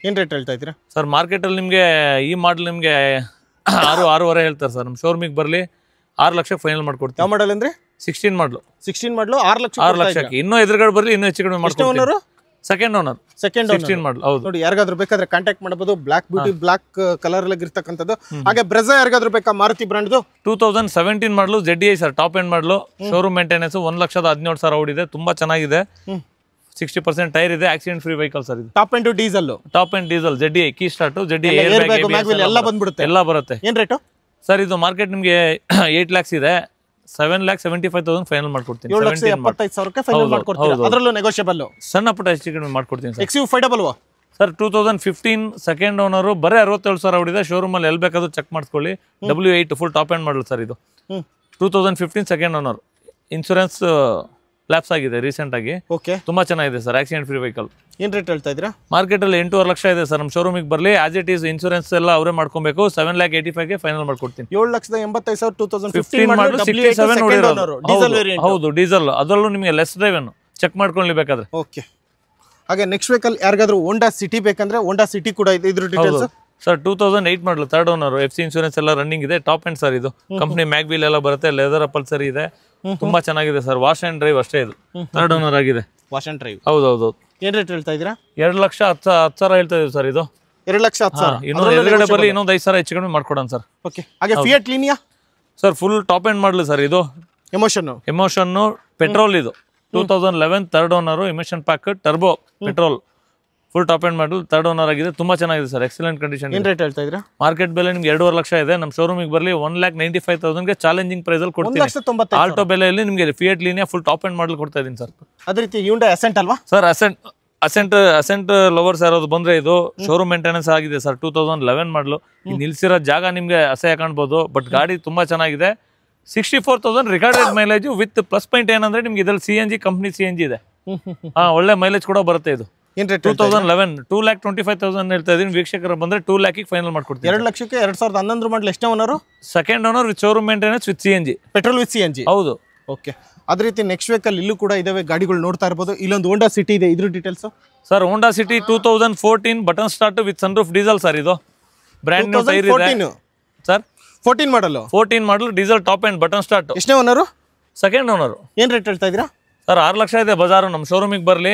Speaker 1: ಏನು ರೇಟ್ ಹೇಳ್ತಾ ಇದ್ದೀರಾ ಸರ್ ಅಲ್ಲಿ ನಿಮಗೆ ಈ ಮಾಡೆಲ್ ನಿಮಗೆ ಆರು ಆರೂವರೆ ಹೇಳ್ತಾರೆ ಸರ್ ನಮ್ಮ ಶೋರೂಮಿಗೆ ಬರಲಿ ಆರು ಲಕ್ಷ ಫೈನಲ್ ಮಾಡಿಕೊಡ್ತೀವಿ ಯಾವ ಮಾಡಲ್ ಅಂದರೆ ಸಿಕ್ಸ್ಟೀನ್ ಮಾಡ್ಲು ಸಿಕ್ಸ್ಟೀನ್ ಮಾಡ್ಲು ಆರು ಲಕ್ಷ ಆರು ಲಕ್ಷಕ್ಕೆ ಇನ್ನೂ ಎದುರುಗಡೆ ಬರಲಿ ಇನ್ನೂ ಹೆಚ್ಚು ಕಡಿಮೆ second owner
Speaker 2: second sixteen model ಹೌದು ನೋಡಿ ಯಾರಿಗಾದ್ರೂ ಬೇಕಾದ್ರೆ ಕಾಂಟ್ಯಾಕ್ಟ್ ಮಾಡಬಹುದು ಬ್ಲಾಕ್ ಬ್ಯೂಟಿ ಬ್ಲಾಕ್ ಕಲರ್ ಅಲ್ಲಿ ಇರ್ತಕ್ಕಂಥದ್ದು ಹಾಗೆ ಬ್ರೆಜಾ ಯಾರಿಗಾದ್ರೂ ಬೇಕಾ ಮಾರುತಿ ಬ್ರಾಂಡ್ದು
Speaker 1: two thousand seventeen model Z I sir top end model showroom maintenance ಒಂದ್ ಲಕ್ಷದ ಹದಿನೇಳು ಸಾವಿರ ಓಡಿದೆ ತುಂಬಾ ಚೆನ್ನಾಗಿದೆ ಸಿಕ್ಸ್ಟಿ ಪರ್ಸೆಂಟ್ ಟೈರ್ ಇದೆ accident free vehicle sir top end diesel top end diesel Z I key start Z ಎಲ್ಲ ಬಂದ್ಬಿಡುತ್ತೆ ಎಲ್ಲ ಬರುತ್ತೆ ಏನ್ ರೇಟ್ ಸರ್ ಇದು ಮಾರ್ಕೆಟ್ ನಿಮಗೆ ಏಟ್ ಲ್ಯಾಕ್ಸ್ ಇದೆ seven lakh seventy five thousand final ಮಾಡ್ಕೊಡ್ತೀನಿ ಏಳು ಲಕ್ಷ ಎಪ್ಪತ್ತೈದು ಸಾವಿರಕ್ಕೆ ಅದರಲ್ಲೂ ನೆಗೋಷಿಯಬಲ್ ಸಣ್ಣ ಪುಟ್ಟ ಹೆಚ್ಚು ಕಡಿಮೆ ಮಾಡ್ಕೊಡ್ತೀನಿ sir X U sir two thousand fifteen second owner ಬರೀ ಅರವತ್ತೇಳು ಸಾವಿರ ಹೊಡಿದೆ ಶೋರೂಮಲ್ಲಿ ಎಲ್ಲಿ ಬೇಕಾದ್ರೂ ಚೆಕ್ ಮಾಡಿಸ್ಕೊಳ್ಳಿ W eight full top end model sir ಇದು two thousand fifteen second owner insurance lapse ಆಗಿದೆ ರೀಸೆಂಟ್ ಆಗಿ ಓಕೆ ತುಂಬಾ ಚೆನ್ನಾಗಿದೆ ಸರ್ ಆಕ್ಸಿಡೆಂಟ್ ಫ್ರೀ ವೆಹಿಕಲ್
Speaker 2: ಏನ್ ರೇಟ್ ಹೇಳ್ತಾ ಇದ್ರ
Speaker 1: ಮಾರ್ಕೆಟ್ ಅಲ್ಲಿ ಎಂಟೂವರೆ ಲಕ್ಷ ಇದೆ ಸರ್ ನಮ್ಮ ಗೆ ಬರಲಿ ಆಸ್ ಇಟ್ ಈಸ್ ಇನ್ಸೂರೆನ್ಸ್ ಎಲ್ಲ ಅವರೇ ಮಾಡ್ಕೊಬೇಕು ಸೆವೆನ್ ಲ್ಯಾಕ್ ಏಟಿ ಫೈವ್ ಗೆ ಫೈನಲ್ ಮಾಡ್ಕೊಡ್ತೀನಿ
Speaker 2: ಏಳು ಲಕ್ಷದ ಎಂಬತ್ತೈದು ಸಾವಿರ
Speaker 1: ಹೌದು ಡೀಸೆಲ್ ಅದರಲ್ಲೂ ನಿಮಗೆ ಲೆಸ್ ಡ್ರೈವ್ ಚೆಕ್ ಮಾಡ್ಕೊಳ್ಳಿ ಬೇಕಾದ್ರೆ ಓಕೆ
Speaker 2: ಹಾಗೆ ನೆಕ್ಸ್ಟ್ ವೆಹಿಕಲ್ ಯಾರಿಗಾದ್ರೂ ಹೋಂಡಾ ಸಿಟಿ ಬೇಕಂದ್ರೆ ಹೋಂಡಾ ಸಿಟಿ ಕೂಡ ಇದೆ ಇದ್ರ details
Speaker 1: sir two thousand eight model third owner F C insurance ಎಲ್ಲ ರನ್ನಿಂಗ್ ಇದೆ ಟಾಪ್ ಎಂಡ್ ಸರ್ ಇದು ಕಂಪ್ನಿ ಮ್ಯಾಗ್ ಎಲ್ಲಾ ಎಲ್ಲ ಬರುತ್ತೆ ಲೆದರ್ ಅಪಲ್ಸರಿ ಇದೆ ತುಂಬಾ ಚೆನ್ನಾಗಿದೆ ಸರ್ ವಾಶ್ ಅಂಡ್ ಡ್ರೈವ್ ಅಷ್ಟೇ ಇದು ತರ್ಡ್ ಓನರ್ ಆಗಿದೆ ವಾಶ್ ಅಂಡ್ ಡ್ರೈವ್ ಹೌದು
Speaker 2: ಏನು ರೇಟ್ ಹೇಳ್ತಾ ಇದ್ದೀರಾ
Speaker 1: ಎರಡು ಲಕ್ಷ ಹತ್ತು ಹತ್ತು ಸಾವಿರ ಹೇಳ್ತಾ ಇದ್ದೀವಿ ಸರ್ ಇದು ಎರಡು ಲಕ್ಷ ಹತ್ತು ಸಾವಿರ ಇನ್ನೊಂದು ಎದುರುಗಡೆ ಬರಲಿ ಇನ್ನೊಂದು ಐದು ಸಾವಿರ ಹೆಚ್ಚು ಕಡಿಮೆ ಮಾಡ್ಕೊಡೋಣ ಸರ್ ಓಕೆ ಹಾಗೆ Fiat Linea sir full top end model sir ಇದು ಎಮೋಷನ್ ಎಮೋಷನ್ನು ಪೆಟ್ರೋಲ್ ಇದು two thousand eleven third owner emotion pack turbo petrol full top end model third owner ಆಗಿದೆ ತುಂಬ ಚೆನ್ನಾಗಿದೆ ಸರ್ ಎಕ್ಸಲೆಂಟ್ ಕಂಡೀಷನ್ ಏನು rate ಹೇಳ್ತಾ ಇದ್ರೆ market ಬೆಲೆ ನಿಮ್ಗೆ ಎರಡೂವರೆ ಲಕ್ಷ ಇದೆ ನಮ್ಮ ಶೋರೂಮಿಗೆ ಬರಲಿ ಒನ್ ಲ್ಯಾಕ್ ನೈಂಟಿ ಫೈವ್ ತೌಸಂಡ್ಗೆ ಚಾಲೆಂಜಿಂಗ್ ಪ್ರೈಸಲ್ಲಿ ಕೊಡ್ತೀನಿ ಆಲ್ಟೋ ಬೆಲೆಯಲ್ಲಿ ನಿಮಗೆ Fiat Linea full top end model ಕೊಡ್ತಾ ಇದ್ದೀನಿ ಸರ್ ಅದೇ ರೀತಿ ಅಸೆಂಟ್ ಅಲ್ವಾ sir Accent Accent Accent lovers ಅದು ಬಂದ್ರೆ ಇದು ಶೋರೂಮ್ ಮೇಂಟೆನೆನ್ಸ್ ಆಗಿದೆ sir two thousand eleven model ನಿಲ್ಸಿರೋ ಜಾಗ ನಿಮಗೆ ಅಸಹ್ಯ ಕಾಣ್ಬೋದು ಬಟ್ ಗಾಡಿ ತುಂಬಾ ಚೆನ್ನಾಗಿದೆ sixty four thousand recorded mileage with plus point ಏನಂದ್ರೆ ನಿಮ್ಗೆ ಇದ್ರಲ್ಲಿ C N G company C N G ಇದೆ ಹಾಂ ಒಳ್ಳೆ ಮೈಲೇಜ್ ಕೂಡ ಬರುತ್ತೆ ಇದು ಏನ್ರಿ two thousand eleven lakh twenty five thousand ಹೇಳ್ತಾ ಇದೀನಿ ವೀಕ್ಷಕರ ಬಂದ್ರೆ ಟೂ ಲ್ಯಾಕ್ ಫೈನಲ್ ಮಾಡ್ಕೊಡ್ತೀನಿ ಎರಡು ಲಕ್ಷಕ್ಕೆ ಎರಡು ಸಾವಿರದ ಹನ್ನೊಂದು ಮಾಡಲ್ ಎಷ್ಟೇ second owner with showroom maintenance with C N G petrol with C N G ಹೌದು
Speaker 2: ಓಕೆ ಅದೇ ರೀತಿ ನೆಕ್ಸ್ಟ್ ಅಲ್ಲಿ ಇಲ್ಲೂ ಕೂಡ ಇದಾವೆ ಗಾಡಿಗಳು ನೋಡ್ತಾ ಇರ್ಬೋದು ಇಲ್ಲೊಂದು ಹೋಂಡಾ ಸಿಟಿ ಇದೆ ಇದ್ರ details
Speaker 1: sir Honda City two thousand fourteen button start with sun roof diesel sir ಇದು brand tyre sir fourteen model fourteen model diesel top end button start ಎಷ್ಟೇ ಓನರು ಸೆಕೆಂಡ್ ಓನರು ಏನು ರೇಟ್ ಹೇಳ್ತಾ ಇದೀರಾ sir ಆರು ಲಕ್ಷ ಇದೆ ಬಜಾರು ನಮ್ಮ ಶೋರೂಮಿಗೆ ಬರಲಿ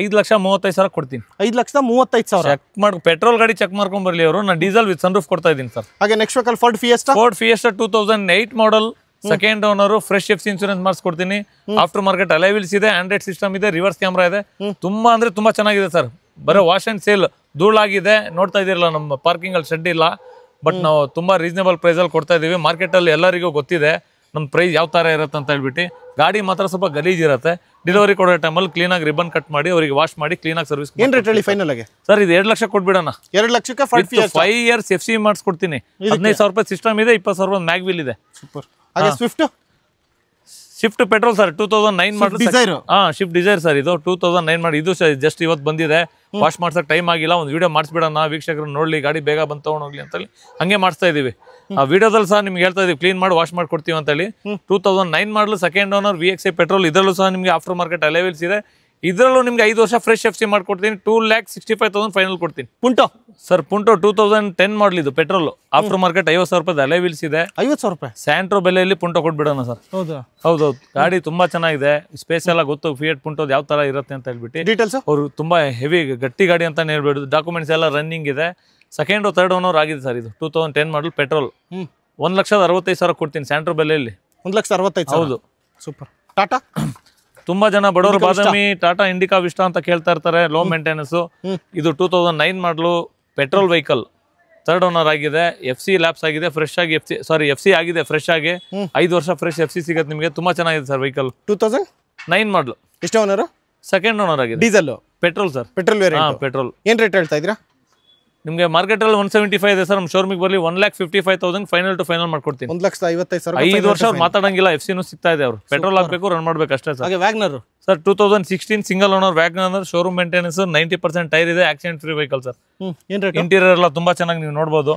Speaker 1: ಐದ್ ಲಕ್ಷ ಮೂವತ್ತೈದು ಸಾವಿರ ಕೊಡ್ತೀನಿ ಐದ್ ಲಕ್ಷ ಮೂವತ್ತೈದು ಸಾವಿರ ಚೆಕ್ ಮಾಡಿ ಪೆಟ್ರೋಲ್ ಗಾಡಿ ಚೆಕ್ ಮಾಡ್ಕೊಂಡ್ ಬರಲಿ ಅವರು ನಾನು ಡೀಸೆಲ್ ವಿತ್ ಸನ್ರೂಫ್ ಕೊಡ್ತಾ ಇದೀನಿ ಸರ್ ಹಾಗೆ next vehicle Ford Fiesta Ford Fiesta two thousand eight model second owner fresh FC insurance ಮಾಡಿಸ್ಕೊಡ್ತೀನಿ ಆಫ್ಟರ್ ಮಾರ್ಕೆಟ್ ಅಲೈವಿಲ್ಸ್ ಇದೆ ಆಂಡ್ರಾಯ್ಡ್ ಸಿಸ್ಟಮ್ ಇದೆ ರಿವರ್ಸ್ ಕ್ಯಾಮ್ರಾ ಇದೆ ತುಂಬಾ ಅಂದ್ರೆ ತುಂಬಾ ಚೆನ್ನಾಗಿದೆ ಸರ್ ಬರೀ ವಾಶ್ ಅಂಡ್ ಸೇಲ್ ಧೂಳಾಗಿದೆ ನೋಡ್ತಾ ಇದೀರಲ್ಲ ನಮ್ಮ ಪಾರ್ಕಿಂಗ್ ಅಲ್ಲಿ ಶೆಡ್ ಇಲ್ಲ ಬಟ್ ನಾವು ತುಂಬಾ ರೀಸನೇಬಲ್ ಪ್ರೈಸ್ ಅಲ್ಲಿ ಕೊಡ್ತಾ ಇದೀವಿ ಮಾರ್ಕೆಟ್ ಅಲ್ಲಿ ಎಲ್ಲರಿಗೂ ಗೊತ್ತಿದೆ ನಮ್ಮ ಪ್ರೈಸ್ ಯಾವ ತರ ಇರುತ್ತೆ ಅಂತ ಹೇಳ್ಬಿಟ್ಟು ಗಾಡಿ ಮಾತ್ರ ಸ್ವಲ್ಪ ಗಲೀಜಿರುತ್ತೆ ಡೆಲಿವರಿ ಕೊಡೋ ಟೈಮಲ್ಲಿ ಕ್ಲೀನ್ ಆಗಿ ರಿಬನ್ ಕಟ್ ಮಾಡಿ ಅವರಿಗೆ ವಾಶ್ ಮಾಡಿ ಕ್ಲೀನ್ ಆಗಿ ಸರ್ವಿಸ್
Speaker 2: ಏನು ರೇಟ್ ಹೇಳಿ ಫೈನಲ್ ಆಗಿ
Speaker 1: ಸರ್ ಇದು ಎರಡು ಲಕ್ಷ ಕೊಟ್ಬಿಡೋಣ ಎರಡು ಲಕ್ಷಕ್ಕೆ ಫೈವ್ ಇಯರ್ಸ್ ಎಫ್ ಸಿ ಮಾಡಿಸ್ಕೊಡ್ತೀನಿ ಹದಿನೈದು ಸಾವಿರ ರೂಪಾಯಿ ಸಿಸ್ಟಮ್ ಇದೆ ಇಪ್ಪತ್ತು ಸಾವಿರ ರೂಪಾಯಿ ಮ್ಯಾಗ್ವಿಲ್ ಇದೆ super Swift Swift petrol sir two thousand nine model Dzire ಹಾ ಶಿಫ್ಟ್ ಡಿಸೈರ್ ಸರ್ ಇದು ಟೂ ತೌಸಂಡ್ ನೈನ್ ಮಾಡಿ ಇದು ಜಸ್ಟ್ ಇವತ್ತು ಬಂದಿದೆ ವಾಶ್ ಮಾಡ್ಸಕ್ ಟೈಮ್ ಆಗಿಲ್ಲ ಒಂದು ವಿಡಿಯೋ ಮಾಡಿಸ್ಬಿಡೋಣ ವೀಕ್ಷಕರು ನೋಡ್ಲಿ ಗಾಡಿ ಬೇಗ ಬಂದು ತಗೊಂಡು ಹೋಗ್ಲಿ ಅಂತೇಳಿ ಹಂಗೆ ಮಾಡಿಸ್ತಾ ಇದೀವಿ ಆ ವಿಡಿಯೋದಲ್ಲಿ ಸಹ ನಿಮ್ಗೆ ಹೇಳ್ತಾ ಇದ್ದೀವಿ ಕ್ಲೀನ್ ಮಾಡಿ ವಾಶ್ ಮಾಡಿಕೊಡ್ತೀವಿ ಅಂತೇಳಿ two thousand nine model second owner V X petrol ಇದರಲ್ಲೂ ಸಹ ನಿಮಗೆ ಆಫ್ಟರ್ ಮಾರ್ಕೆಟ್ ಅಲೆವೆಲ್ಸ್ ಇದೆ ಇದರಲ್ಲೂ ನಿಮ್ಗೆ ಐದು ವರ್ಷ ಫ್ರೆಶ್ ಎಫ್ ಸಿ ಮಾಡ್ಕೊಡ್ತೀನಿ two lakh sixty five thousand final ಕೊಡ್ತೀನಿ Punto sir Punto two thousand ten model ಇದು ಪೆಟ್ರೋಲ್ ಆಫ್ಟರ್ ಮಾರ್ಕೆಟ್ ಐವತ್ತು ಸಾವಿರ ರೂಪಾಯಿ ಅಲೆ ವೀಲ್ಸ್ ಇದೆ ಐವತ್ತು ಸಾವಿರ ರೂಪಾಯಿ ಸ್ಯಾಂಟ್ರೋ ಬೆಲೆಯಲ್ಲಿ ಪುಂಟೋ ಕೊಟ್ಬಿಡೋಣ ಸರ್ ಹೌದು ಹೌದು ಗಾಡಿ ತುಂಬಾ ಚೆನ್ನಾಗಿದೆ ಸ್ಪೇಸ್ ಎಲ್ಲ ಗೊತ್ತು ಫಿಯಟ್ ಪುಂಟೋದು ಯಾವ ತರ ಇರುತ್ತೆ ಅಂತ ಹೇಳ್ಬಿಟ್ಟು ಡೀಟೇಲ್ಸ್ ಅವರು ತುಂಬಾ ಹೆವಿ ಗಟ್ಟಿ ಗಾಡಿ ಅಂತ ಹೇಳ್ಬಿಡುದು ಡಾಕ್ಯುಮೆಂಟ್ಸ್ ಎಲ್ಲ ರನ್ನಿಂಗ್ ಇದೆ ಸೆಕೆಂಡ್ ತರ್ಡ್ ಓನರ್ ಆಗಿದೆ ಸರ್ ಇದು two thousand ten model petrol ಒಂದ್ ಲಕ್ಷದ ಅರವತ್ತೈದು ಸಾವಿರ ಕೊಡ್ತೀನಿ ಸ್ಯಾಂಟ್ರೋ ಬೆಲೆಯಲ್ಲಿ
Speaker 2: ಒಂದ್ ಲಕ್ಷ ಅರವತ್ತೈದು ಹೌದು ಸೂಪರ್ ಟಾಟಾ
Speaker 1: ತುಂಬಾ ಜನ ಬಡವರು ಬಾದಾಮಿ ಟಾಟಾ ಇಂಡಿಕಾ ವಿಷ್ಟ ಅಂತ ಕೇಳ್ತಾ ಇರ್ತಾರೆ ಲೋ ಮೇಂಟೆನೆನ್ಸ್ ಇದು ಟೂ ತೌಸಂಡ್ ನೈನ್ ಮಾಡಲು ಪೆಟ್ರೋಲ್ ವೆಹಿಕಲ್ ಥರ್ಡ್ ಓನರ್ ಆಗಿದೆ ಎಫ್ ಸಿ ಲ್ಯಾಬ್ಸ್ ಆಗಿದೆ ಫ್ರೆಶ್ ಆಗಿ F C sorry F C ಆಗಿದೆ ಫ್ರೆಶ್ ಆಗಿ ಐದು ವರ್ಷ ಫ್ರೆಶ್ ಎಫ್ ಸಿ ಸಿಗುತ್ತೆ ನಿಮಗೆ ತುಂಬಾ ಚೆನ್ನಾಗಿದೆ sir vehicle two thousand nine model ಎಷ್ಟು ಓನರ್ ಸೆಕೆಂಡ್ ಓನರ್ ಆಗಿದೆ diesel petrol
Speaker 2: sir petrol petrol ಏನ್ ರೇಟ್ ಹೇಳ್ತಾ ಇದ್ರಾ
Speaker 1: ನಿಮಗೆ ಮಾರ್ಕೆಟಲ್ಲಿ ಒನ್ ಸೆವೆಂಟಿ ಫೈವ್ ಇದೆ ಸರ್ ನಮ್ಮ ಶೋರೂಮಿಗೆ ಬರಲಿ one lakh fifty five thousand final to final ಮಾಡ್ಕೊಡ್ತೀನಿ ಒಂದು ಲಕ್ಷದ ಐವತ್ತೈದು ಸಾವಿರ ಐದು ವರ್ಷ ಅವ್ರು ಮಾತಾಡಂಗಿಲ್ಲ ಎಫ್ ಸಿನೂ ಸಿಗ್ತಾ ಇದೆ ಅವರು ಪೆಟ್ರೋಲ್ ಹಾಕಬೇಕು ರನ್ ಮಾಡಬೇಕು ಅಷ್ಟೇ sir WagonR sir two thousand sixteen single owner WagonR showroom maintenance ninety percent tyre ಇದೆ accident free vehicle sir interior ಎಲ್ಲ ತುಂಬಾ ಚೆನ್ನಾಗಿ ನೀವು ನೋಡಬಹುದು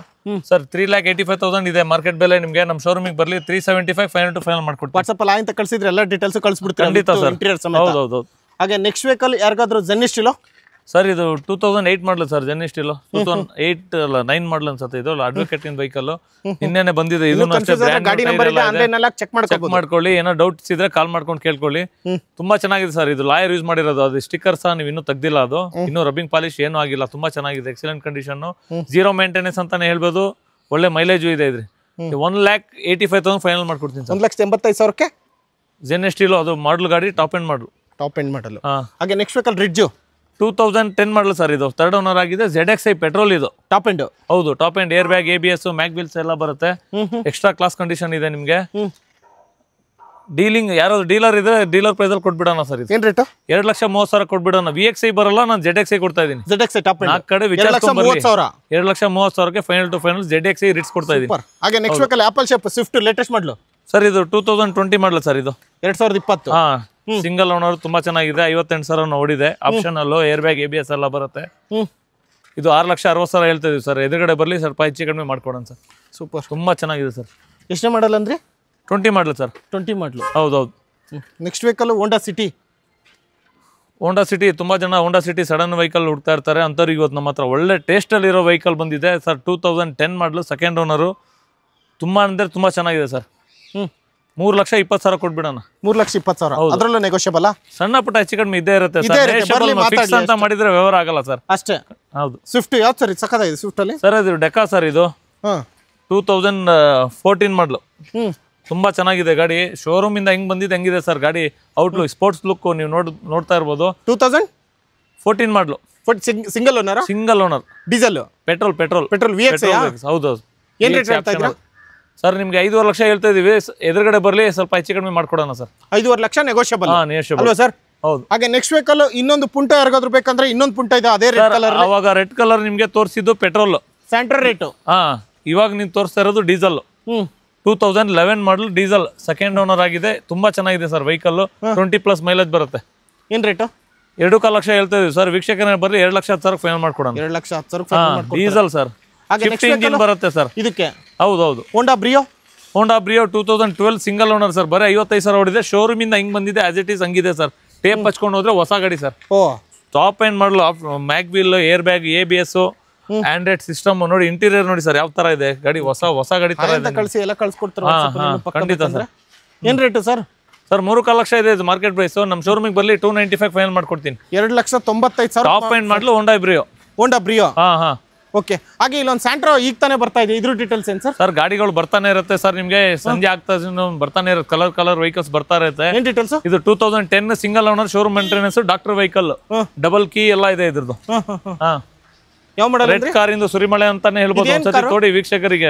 Speaker 1: sir three lakh eighty five thousand ಇದೆ ಮಾರ್ಕೆಟ್ ಬೆಲೆ ನಿಮಗೆ ನಮ್ಮ ಶೋರೂಮಿಗೆ ಬರಲಿ three seventy five final to final ಮಾಡ್ಕೊಡ್ತೀನಿ ವಾಟ್ಸಪ್ ಲೈನ್ ಕಳಿಸಿದ್ರೆ ಎಲ್ಲ ಡೀಟೇಲ್ಸ್ ಕಳಿಸ್ಬಿಡ್ತೀವಿ ಖಂಡಿತ ಸರ್ ಹೌದು ಹೌದು ಹಾಗೆ ನೆಕ್ಸ್ಟ್ ವೆಹಿಕಲ್ ಯಾರಿಗಾದ್ರೂ ಜೆನ್ನಿಸ್ಟಿಲೋ ಸರ್ ಇದು two thousand eight model sir Zen Estilo two thousand eight ಅಲ್ಲ ನೈನ್ ಮಾಡಲ್ ಅನ್ಸುತ್ತೆ ಇದು ಅಡ್ವೊಕೇಟ್ ಬೈಕಲ್ಲು ನಿನ್ನೆ ಬಂದಿದೆ ಇದು ಮಾಡ್ಕೊಳ್ಳಿ ಏನೋ ಡೌಟ್ಸ್ ಇದ್ರೆ ಕಾಲ್ ಮಾಡ್ಕೊಂಡು ಕೇಳ್ಕೊಳ್ಳಿ ತುಂಬಾ ಚೆನ್ನಾಗಿದೆ ಸರ್ ಇದು ಲಾಯರ್ ಯೂಸ್ ಮಾಡಿರೋದು ಅದು ಸ್ಟಿಕ್ಕರ್ ಸಹ ನೀವು ಇನ್ನೂ ತೆಗ್ದಿಲ್ಲ ಅದು ಇನ್ನೂ ರಬ್ಬಿಂಗ್ ಪಾಲಿಶ್ ಏನೂ ಆಗಿಲ್ಲ ತುಂಬಾ ಚೆನ್ನಾಗಿದೆ ಎಕ್ಸಲೆಂಟ್ ಕಂಡೀಷನ್ ಜೀರೋ ಮೇಂಟೆನೆನ್ಸ್ ಅಂತಾನೆ ಹೇಳ್ಬೋದು ಒಳ್ಳೆ ಮೈಲೇಜು ಇದೆ ಇದ್ರಿ one lakh eighty five thousand final ಮಾಡ್ಕೊಡ್ತೀನಿ ಸರ್ ಒಂದು ಲಕ್ಷ ಎಂಬತ್ತೈದು ಸಾವಿರಕ್ಕೆ ಜೆನ್ ಅದು ಮಾಡಲ್ ಗಾಡಿ top end model top end model ಹಾಗೆ next vehicle Ritz two thousand ten model sir ಇದು ತರ್ಡ್ ಓನರ್ ಆಗಿದೆ ಜೆಡ್ ಎಕ್ಸ್ ಐ ಪೆಟ್ರೋಲ್ ಇದು ಟಾಪ್ ಎಂಡ್ ಹೌದು top end air bag A B S mag ಎಲ್ಲ ಬರುತ್ತೆ extra class condition ಇದೆ ನಿಮಗೆ dealing ಯಾರಾದ್ರು ಡೀಲರ್ ಇದ್ರೆ ಡೀಲರ್ ಪ್ರೈಸ್ ಅಲ್ಲಿ ಕೊಟ್ಬಿಡೋಣ ಸರ್ ಏನ್ ರೇಟ್ ಎರಡ್ ಲಕ್ಷ ಮೂವತ್ ಸಾವಿರ ಕೊಟ್ಬಿಡೋಣ ವಿ ಎಕ್ಸ್ ಐ ಬರಲ್ಲ ನಾನು ಜೆಡ್ ಎಕ್ಸ್ ಐ ಕೊಡ್ತಾ ಇದ್ದೀನಿ ಎರಡು ಎರಡ್ ಲಕ್ಷ ಮೂವತ್ ಸಾವಿರಕ್ಕೆ final to final Z X I Ritz ಕೊಡ್ತಾ ಇದೀನಿ
Speaker 2: ಹಾಗೆ ನೆಕ್ಸ್ಟ್ ಅಲ್ಲಿ apple shape Swift latest model
Speaker 1: sir ಇದು two thousand twenty model sir ಇದು ಎರಡ್ ಸಾವಿರದ ಇಪ್ಪತ್ತು ಹಾ ಸಿಂಗಲ್ ಓನರ್ ತುಂಬಾ ಚೆನ್ನಾಗಿದೆ ಐವತ್ತೆಂಟು ಸಾವಿರ ನೋಡಿದೆ option alloy air bag A B S ಎಲ್ಲ ಬರುತ್ತೆ ಇದು ಆರು ಲಕ್ಷ ಅರವತ್ತು ಸಾವಿರ ಹೇಳ್ತಾ ಸರ್ ಎದುರುಗಡೆ ಬರಲಿ ಸ್ವಲ್ಪ ಹೆಚ್ಚು ಕಡಿಮೆ ಮಾಡ್ಕೊಡೋಣ ಸರ್ ಸೂಪರ್ ತುಂಬಾ ಚೆನ್ನಾಗಿದೆ ಸರ್ ಎಷ್ಟು ಮಾಡಲ್ಲ ಅಂದ್ರೆ twenty model sir twenty model ಹೌದೌದು
Speaker 2: next vehicle Honda City
Speaker 1: Honda City ತುಂಬ ಜನ ಹೋಂಡಾ ಸಿಟಿ ಸಡನ್ ವೆಹಿಕಲ್ ಹುಡ್ತಾ ಇರ್ತಾರೆ ಅಂಥವ್ರು ಇವತ್ತು ನಮ್ಮ ಹತ್ರ ಒಳ್ಳೆ ಟೇಸ್ಟಲ್ಲಿರೋ ವೆಹಿಕಲ್ ಬಂದಿದೆ sir two thousand ten model second owner ತುಂಬ ಅಂದರೆ ತುಂಬ ಚೆನ್ನಾಗಿದೆ ಸರ್ ಮೂರ್ ಲಕ್ಷ ಇಪ್ಪತ್ತು ಸಾವಿರ ಕೊಟ್ಬಿಡೋಣ
Speaker 2: ಮೂರ್ ಲಕ್ಷ ಇಪ್ಪತ್ತು ಸಾವಿರ ಅದರಲ್ಲೂ ನೆಗೋಷಿಯಬಲ್
Speaker 1: ಸಣ್ಣ ಪುಟ್ಟ ಹೆಚ್ಚು ಕಡಿಮೆ ಇದೇ ಇರುತ್ತೆ ಫಿಕ್ಸ್ ಅಂತ ಮಾಡಿದ್ರೆ ವ್ಯವಹಾರ ಆಗಲ್ಲ ಸರ್ ಅಷ್ಟೇ
Speaker 2: ಹೌದು ಸ್ವಿಫ್ಟ್ ಯಾವ್ದು ಸರ್ ಇದು ಇದೆ ಸ್ವಿಫ್ಟ್ ಅಲ್ಲಿ ಸರ್ ಇದು ಡೆಕಾ ಸರ್ ಇದು
Speaker 1: ಟೂ ತೌಸಂಡ್ ಫೋರ್ಟೀನ್ ಮಾಡಲು ತುಂಬಾ ಚೆನ್ನಾಗಿದೆ ಗಾಡಿ ಶೋರೂಮ್ ಇಂದ ಹೆಂಗ್ ಬಂದಿದೆ ಹೆಂಗಿದೆ ಸರ್ ಗಾಡಿ ಔಟ್ ಲುಕ್ ಸ್ಪೋರ್ಟ್ಸ್ ಲುಕ್ ನೀವು ನೋಡ್ತಾ ಇರ್ಬೋದು two thousand fourteen model single owner single owner diesel petrol petrol petrol ಹೌದು ಸರ್ ನಿಮ್ಗೆ ಐದುವರೆ ಲಕ್ಷ ಹೇಳ್ತಾ ಇದೀವಿ ಎದುರುಗಡೆ ಬರಲಿ ಸ್ವಲ್ಪ ಹೆಚ್ಚು ಕಡಿಮೆ ಮಾಡ್ಕೊಡೋಣ
Speaker 2: ಸರ್ ಐದುವರೆ ಲಕ್ಷ ನೆಗೋಷಿಯಬಲ್ ಅಲ್ವಾ ಸರ್ ಹೌದು ಹಾಗೆ ನೆಕ್ಸ್ಟ್ ವೆಹಿಕಲ್ ಇನ್ನೊಂದು ಪುಂಟ ಯಾರಿಗಾದ್ರೂ ಬೇಕಂದ್ರೆ ಇನ್ನೊಂದು ಪುಂಟ ಇದೆ ಅದೇ ರೆಡ್ ಕಲರ್ ಅವಾಗ
Speaker 1: ರೆಡ್ ಕಲರ್ ನಿಮ್ಗೆ ತೋರಿಸಿದ್ದು ಪೆಟ್ರೋಲ್ ಸೆಂಟ್ರಲ್ ರೇಟ್ ಹಾ ಇವಾಗ ನೀವು ತೋರಿಸ್ತಾ ಇರೋದು diesel two thousand eleven model diesel second owner ಆಗಿದೆ ತುಂಬಾ ಚೆನ್ನಾಗಿದೆ sir vehicle twenty plus mileage ಬರುತ್ತೆ ಏನ್ ರೇಟ್ ಎರಡು ಕಾಲ ಲಕ್ಷ ಹೇಳ್ತಾ ಇದೀವಿ ಸರ್ ವೀಕ್ಷಕನ ಬರಲಿ ಎರಡು ಲಕ್ಷ ಹತ್ತು ಸಾವಿರ ಫೈನಲ್ ಮಾಡ್ಕೊಡೋಣ ಎರಡು ಲಕ್ಷ ಹತ್ತು ಸಾವಿರ ಡೀಸೆಲ್ ಸರ್ ಇಂಜಿನ್ ಬರುತ್ತೆ ಸರ್ ಇದಕ್ಕೆ ಹೌದೌದು Honda Brio Honda Brio two thousand twelve single owner sir ಬರೀ ಐವತ್ತೈದು ಸಾವಿರ ಶೋರೂಮ್ ಇಂದ ಹಿಂಗೆ ಬಂದಿದೆ ಆಸ್ ಇಟ್ ಈಸ್ ಹಂಗಿದೆ ಸರ್ ಟೇಪ್ ಹಚ್ಕೊಂಡು ಹೋದ್ರೆ ಹೊಸ ಗಾಡಿ ಸರ್ ಓ ಟಾಪ್ ಏನ್ model mag wheel air bag A B S Android system ನೋಡಿ ಇಂಟೀರಿಯರ್ ನೋಡಿ ಸರ್ ಯಾವ ತರ ಇದೆ ಗಾಡಿ ಹೊಸ ಹೊಸ ಗಾಡಿ ತರ ಇದೆ ಕಳಿಸಿ ಎಲ್ಲ
Speaker 2: ಖಂಡಿತ ಸರ್ ಏನ್ ರೇಟ್ ಸರ್
Speaker 1: ಸರ್ ಮೂರು ಕಾಲ್ ಲಕ್ಷ ಇದೆ ಮಾರ್ಕೆಟ್ ಪ್ರೈಸ್ ನಮ್ಮ ಶೋರೂಮಿಗೆ ಬರಲಿ ಟೂ ನೈಂಟಿ ಫೈವ್ ಫೈನಲ್ ಮಾಡ್ಕೊಡ್ತೀನಿ ಎರಡು ಲಕ್ಷ ತೊಂಬತ್ತೈದು ಸಾವಿರ ಟಾಪ್ ಎಂಡ್ ಮಾಡಲು ಹೋಂಡಾ ಬ್ರಿಯೋ ಹೋಂಡಾ ಬ್ರಿಯೋ ಹಾಂ ಹಾಂ ಓಕೆ ಹಾಗೆ ಇಲ್ಲೊಂದು ಸ್ಯಾಂಟ್ರೋ ಈಗ ತಾನೇ ಬರ್ತಾ ಇದೆ ಇದ್ರ ಡೀಟೇಲ್ಸ್ ಏನ್ ಸರ್ ಸರ್ ಗಾಡಿಗಳು ಬರ್ತಾನೆ ಇರುತ್ತೆ ಸರ್ ನಿಮಗೆ ಸಂಜೆ ಆಗ್ತಾ ಬರ್ತಾನೆ ಇರುತ್ತೆ ಕಲರ್ ಕಲರ್ ವೆಹಿಕಲ್ಸ್ ಬರ್ತಾ ಇರುತ್ತೆ ಏನ್ ಡೀಟೇಲ್ಸ್ ಇದು two thousand ten single owner showroom maintenance doctor vehicle double key ಎಲ್ಲ ಇದೆ ಇದ್ರದ್ದು ಕಾರ್ ಸುರಿಮಳೆ ಅಂತಾನೆ ಹೇಳ್ಬೋದು ನೋಡಿ ವೀಕ್ಷಕರಿಗೆ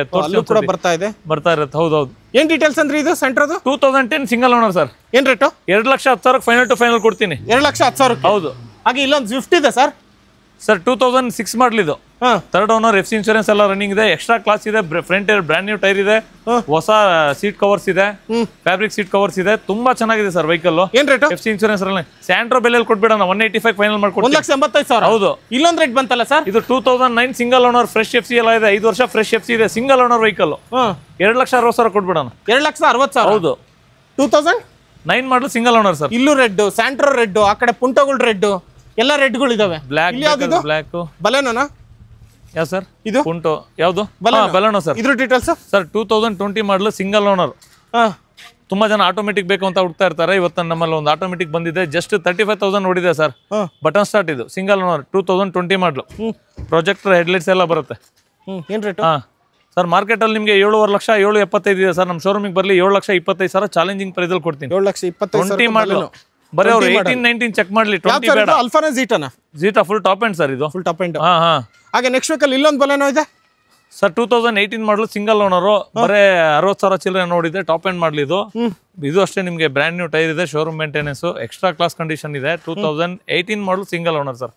Speaker 1: ಕೂಡ ಬರ್ತಾ ಇದೆ ಬರ್ತಾ ಇರುತ್ತೆ ಹೌದೌದು ಏನ್ ಡೀಟೇಲ್ಸ್ ಅಂದ್ರೆ ಇದು ಸೆಂಟ್ರದು two thousand ten single owner sir ಏನ್ ರೇಟ್ ಎರಡು ಲಕ್ಷ ಹತ್ತು ಸಾವಿರ ಫೈನಲ್ ಟು ಫೈನಲ್ ಕೊಡ್ತೀನಿ ಎರಡು ಲಕ್ಷ ಹತ್ತು ಸಾವಿರ ಹೌದು ಹಾಗೆ ಇಲ್ಲೊಂದು ಸ್ವಿಫ್ಟ್ ಇದೆ sir sir two thousand six model third owner F C insurance ಎಲ್ಲ ರನ್ನಿಂಗ್ ಇದೆ ಎಕ್ಸ್ಟ್ರಾ ಕ್ಲಾಸ್ ಇದೆ front air brand new tyre ಇದೆ ಹೊಸ ಸೀಟ್ ಕವರ್ಸ್ ಇದೆ ಫ್ಯಾಬ್ರಿಕ್ ಸೀಟ್ ಕವರ್ಸ್ ಇದೆ ತುಂಬಾ ಚೆನ್ನಾಗಿದೆ ಸರ್ ವೆಹಿಕಲ್ ಏನ್ rate F C insurance Santro ಬೆಲೆ ಕೊಟ್ಬಿಡೋಣ ಒನ್ ಏಟಿ ಫೈವ್ ಫೈನಲ್ ಮಾಡ್ಕೊಡ್ತೀವಿ ಲಕ್ಷ ಹೌದು ಇಲ್ಲೊಂದು ರೇಟ್ ಬಂತಲ್ಲ ಸರ್ ಇದು two thousand nine single owner fresh F C ಎಲ್ಲ ಇದೆ ಐದು ವರ್ಷ ಫ್ರೆಶ್ ಎಫ್ ಸಿ ಇದೆ ಸಿಂಗಲ್ ಓನರ್ ವೆಹಿಕಲ್ ಎರಡು ಲಕ್ಷ ಅರವತ್ತು ಸಾವಿರ ಕೊಟ್ಬಿಡೋಣ ಎರಡು ಲಕ್ಷ ಅರವತ್ತು ಸಾವಿರ ಹೌದು two thousand nine model single owner sir ಇಲ್ಲೂ ರೆಡ್ ಸ್ಯಾಂಟ್ರೋ ರೆಡ್ ಆ ಕಡೆ ಪುಂಟೋಗುಳ್ ರೆಡ್ ಎಲ್ಲ ರೆಡ್ ಗಳು ಇದಾವೆ ಬ್ಲಾಕ್ ಬ್ಲಾಕ್ ಬಲೆನೋನಾ ಸರ್ ಇದು ಉಂಟು ಯಾವುದು ಬಲನೋ ಸರ್ ಇದ್ರ details sir two thousand twenty model single owner ತುಂಬಾ ಜನ ಆಟೋಮೆಟಿಕ್ ಬೇಕು ಅಂತ ಹುಡ್ತಾ ಇರ್ತಾರೆ ಇವತ್ತು ನಮ್ಮಲ್ಲಿ ಒಂದು ಆಟೋಮೆಟಿಕ್ ಬಂದಿದೆ ಜಸ್ಟ್ ತರ್ಟಿ ಫೈವ್ ತೌಸಂಡ್ ನೋಡಿದೆ ಸರ್ ಬಟನ್ ಸ್ಟಾರ್ಟ್ ಇದು single owner two thousand twenty model projector headlights ಎಲ್ಲ ಬರುತ್ತೆ ಏನು ರೇಟ್ ಹಾಂ ಸರ್ ಮಾರ್ಕೆಟಲ್ಲಿ ನಿಮಗೆ ಏಳುವರೆ ಲಕ್ಷ ಏಳು ಎಪ್ಪತ್ತೈದು ಇದೆ ಸರ್ ನಮ್ಮ ಶೋರೂಮಿಗೆ ಬರಲಿ ಏಳು ಲಕ್ಷ ಇಪ್ಪತ್ತೈದು ಸಾವಿರ ಚಾಲೆಂಜಿಂಗ್ ಪ್ರೈಸಲ್ಲಿ ಕೊಡ್ತೀನಿ ಏಳು ಲಕ್ಷ ಇಪ್ಪತ್ತೈದು ಟ್ವೆಂಟಿ ಮಾಡಲು ಅವ್ರು ಚೆಕ್ ಮಾಡ್ಲಿ ಬೇಡ ಫುಲ್ ಟಾಪ್ ಎಂಡ್ ಸರ್ ಇದು ಫುಲ್ ಟಾಪ್ ಎಂಡ್ ಹಾ ಹಾ ಹಾಗೆ ನೆಕ್ಸ್ಟ್ ಅಲ್ಲಿ ಇಲ್ಲೊಂದು ಬಲೆನೋ ಇದೆ sir two thousand eighteen model single owner ಬರೇ ಅರವತ್ತು ಸಾವಿರ ಚಿಲ್ಲರೆ ನೋಡಿದೆ ಟಾಪ್ ಎಂಡ್ ಮಾಡಲಿ ಇದು ಇದು ಅಷ್ಟೇ ನಿಮಗೆ ಬ್ರ್ಯಾಂಡ್ ನ್ಯೂ ಟೈರ್ ಇದೆ showroom maintenance extra class condition ಇದೆ two thousand eighteen model single owner sir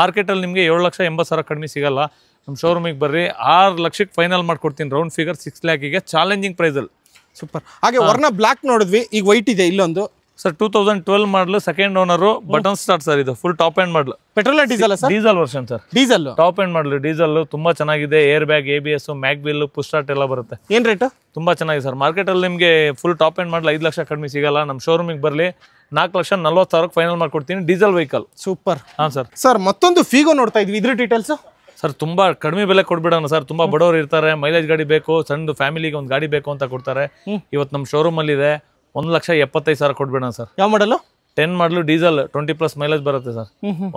Speaker 1: market ಅಲ್ಲಿ ನಿಮಗೆ ಏಳು ಲಕ್ಷ ಎಂಬತ್ತು ಸಾವಿರ ಕಡಿಮೆ ಸಿಗಲ್ಲ ನಮ್ಮ ಶೋರೂಮಿಗೆ ಬರ್ರಿ ಆರು ಲಕ್ಷಕ್ಕೆ ಫೈನಲ್ ಮಾಡ್ಕೊಡ್ತೀನಿ ರೌಂಡ್ ಫಿಗರ್ ಸಿಕ್ಸ್ ಲ್ಯಾಕಿಗೆ ಚಾಲೆಂಜಿಂಗ್ ಪ್ರೈಸ್ ಪ್ರೈಸಲ್ಲಿ ಸೂಪರ್ ಹಾಗೆ ವರ್ಣ
Speaker 2: ಬ್ಲಾಕ್ ನೋಡಿದ್ವಿ ಈಗ ವೈಟ್ ಇದೆ
Speaker 1: ಇಲ್ಲೊಂದು sir two thousand twelve model second owner button start sir ಇದು full top end model petrol diesel diesel version sir diesel top end model diesel ತುಂಬಾ ಚೆನ್ನಾಗಿದೆ air bag A B S mag wheel push start ಎಲ್ಲ ಬರುತ್ತೆ ಏನ್ rate ತುಂಬಾ ಚೆನ್ನಾಗಿದೆ sir market ಅಲ್ಲಿ ನಿಮಗೆ ಫುಲ್ ಟಾಪ್ ಆ್ಯಂಡ್ ಮಾಡಲು ಐದು ಲಕ್ಷ ಕಡಿಮೆ ಸಿಗಲ್ಲ ನಮ್ಮ ಶೋರೂಮಿಗೆ ಬರಲಿ ನಾಲ್ಕು ಲಕ್ಷ ನಲ್ವತ್ತು ಸಾವಿರಕ್ಕೆ ಫೈನಲ್ ಮಾಡ್ಕೊಡ್ತೀನಿ ಡೀಸೆಲ್ ವೆಹಿಕಲ್ ಸೂಪರ್ ಹಾಂ ಸರ್ ಸರ್
Speaker 2: ಮತ್ತೊಂದು ಫೀಗೋ ನೋಡ್ತಾ ಇದ್ವಿ ಇದ್ರ ಡೀಟೇಲ್ಸ್
Speaker 1: ಸರ್ ತುಂಬಾ ಕಡಿಮೆ ಬೆಲೆ ಕೊಡ್ಬಿಡೋಣ ಸರ್ ತುಂಬಾ ಬಡವರು ಇರ್ತಾರೆ ಮೈಲೇಜ್ ಗಾಡಿ ಬೇಕು ಸಣ್ಣ ಫ್ಯಾಮಿಲಿಗೆ ಒಂದು ಗಾಡಿ ಬೇಕು ಅಂತ ಕೊಡ್ತಾರೆ ಇವತ್ತು ನಮ್ಮ ಶೋರೂಮ್ ಇದೆ ಒಂದು ಲಕ್ಷ ಎಪ್ಪತ್ತೈದು ಸಾವಿರ ಕೊಟ್ಬಿಡೋಣ ಸರ್ ಯಾವ model ten model diesel twenty plus mileage ಬರುತ್ತೆ ಸರ್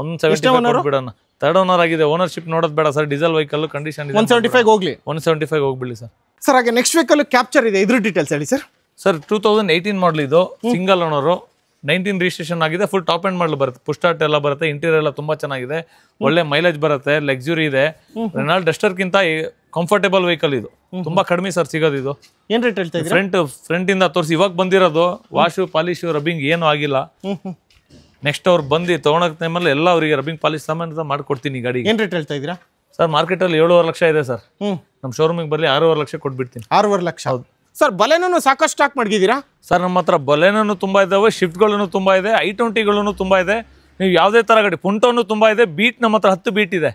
Speaker 1: ಒಂದು ಸೆವೆಂಟಿ ಕೊಟ್ಬಿಡೋಣ ತರ್ಡ್ ಓನರ್ ಆಗಿದೆ ಓನರ್ಶಿಪ್ ನೋಡೋದು ಬೇಡ sir diesel vehicle condition one seventy five ಹೋಗ್ಲಿ ಒನ್ ಸೆವೆಂಟಿ ಫೈವ್ ಹೋಗ್ಬಿಡಿ ಸರ್
Speaker 2: ಸರ್ ಹಾಗೆ ನೆಕ್ಸ್ಟ್ ವೆಹಿಕಲ್ ಕ್ಯಾಪ್ಚರ್ ಇದೆ ಇದ್ರ ಡೀಟೇಲ್ಸ್ ಹೇಳಿ sir sir
Speaker 1: two thousand eighteen model ಇದು ಸಿಂಗಲ್ ಓನರು ನೈನ್ಟೀನ್ ರಿಜಿಸ್ಟ್ರೇಷನ್ ಆಗಿದೆ ಫುಲ್ ಟಾಪ್ ಎಂಡ್ ಮಾಡಲು ಬರುತ್ತೆ ಪುಷ್ಟಾಟ್ ಎಲ್ಲ ಬರುತ್ತೆ ಇಂಟೀರಿಯರ್ ಎಲ್ಲ ತುಂಬಾ ಚೆನ್ನಾಗಿದೆ ಒಳ್ಳೆ ಮೈಲೇಜ್ ಬರುತ್ತೆ ಲಕ್ಸುರಿ ಇದೆ ರೆನಾಲ್ಡ್ ಡಸ್ಟರ್ಗಿಂತ ಕಂಫರ್ಟೇಬಲ್ ವೆಹಿಕಲ್ ಇದು ತುಂಬಾ ಕಡಿಮೆ ಸರ್ ಸಿಗೋದು ಇದು ಏನ್ ರೇಟ್ ಹೇಳ್ತಾ ಇದ್ದೀರಾ ಫ್ರಂಟ್ ಫ್ರಂಟ್ ಇಂದ ತೋರಿಸಿ ಇವಾಗ ಬಂದಿರೋದು ವಾಶು ಪಾಲಿಶು ರಬ್ಬಿಂಗ್ ಏನು ಆಗಿಲ್ಲ ನೆಕ್ಸ್ಟ್ ಅವ್ರು ಬಂದು ತಗೊಳಕ್ ಟೈಮಲ್ಲಿ ಎಲ್ಲ ಅವರಿಗೆ ರಬ್ಬಿಂಗ್ ಪಾಲಿಶ್ ಸಾಮಾನ್ಯ ಮಾಡ್ಕೊಡ್ತೀನಿ ಗಾಡಿ ಏನ್ ರೇಟ್ ಹೇಳ್ತಾ ಇದ್ದೀರಾ ಸರ್ ಮಾರ್ಕೆಟ್ ಅಲ್ಲಿ ಏಳುವರೆ ಲಕ್ಷ ಇದೆ ಸರ್ ನಮ್ಮ ಶೋರೂಮಿಗೆ ಬರಲಿ ಆರೂವರೆ ಲಕ್ಷ ಕೊಟ್ಬಿಡ್ತೀನಿ ಆರೂವರೆ ಲಕ್ಷ ಹೌದು ಸರ್ ಬಲೆನೂ ಸಾಕಷ್ಟು ಸ್ಟಾಕ್ ಮಾಡಿದ್ದೀರಾ ಸರ್ ನಮ್ಮ ಹತ್ರ ಬಲೆನೂ ತುಂಬಾ ಇದಾವೆ ಶಿಫ್ಟ್ಗಳನ್ನು ತುಂಬಾ ಇದೆ ಐ ಟ್ವೆಂಟಿಗಳನ್ನು ತುಂಬಾ ಇದೆ ನೀವು ಯಾವುದೇ ತರ ಗಾಡಿ ಪುಂಟೋನು ತುಂಬಾ ಇದೆ ಬೀಟ್ ನಮ್ಮ ಹತ್ರ ಹತ್ತು ಬೀಟ್ ಇದೆ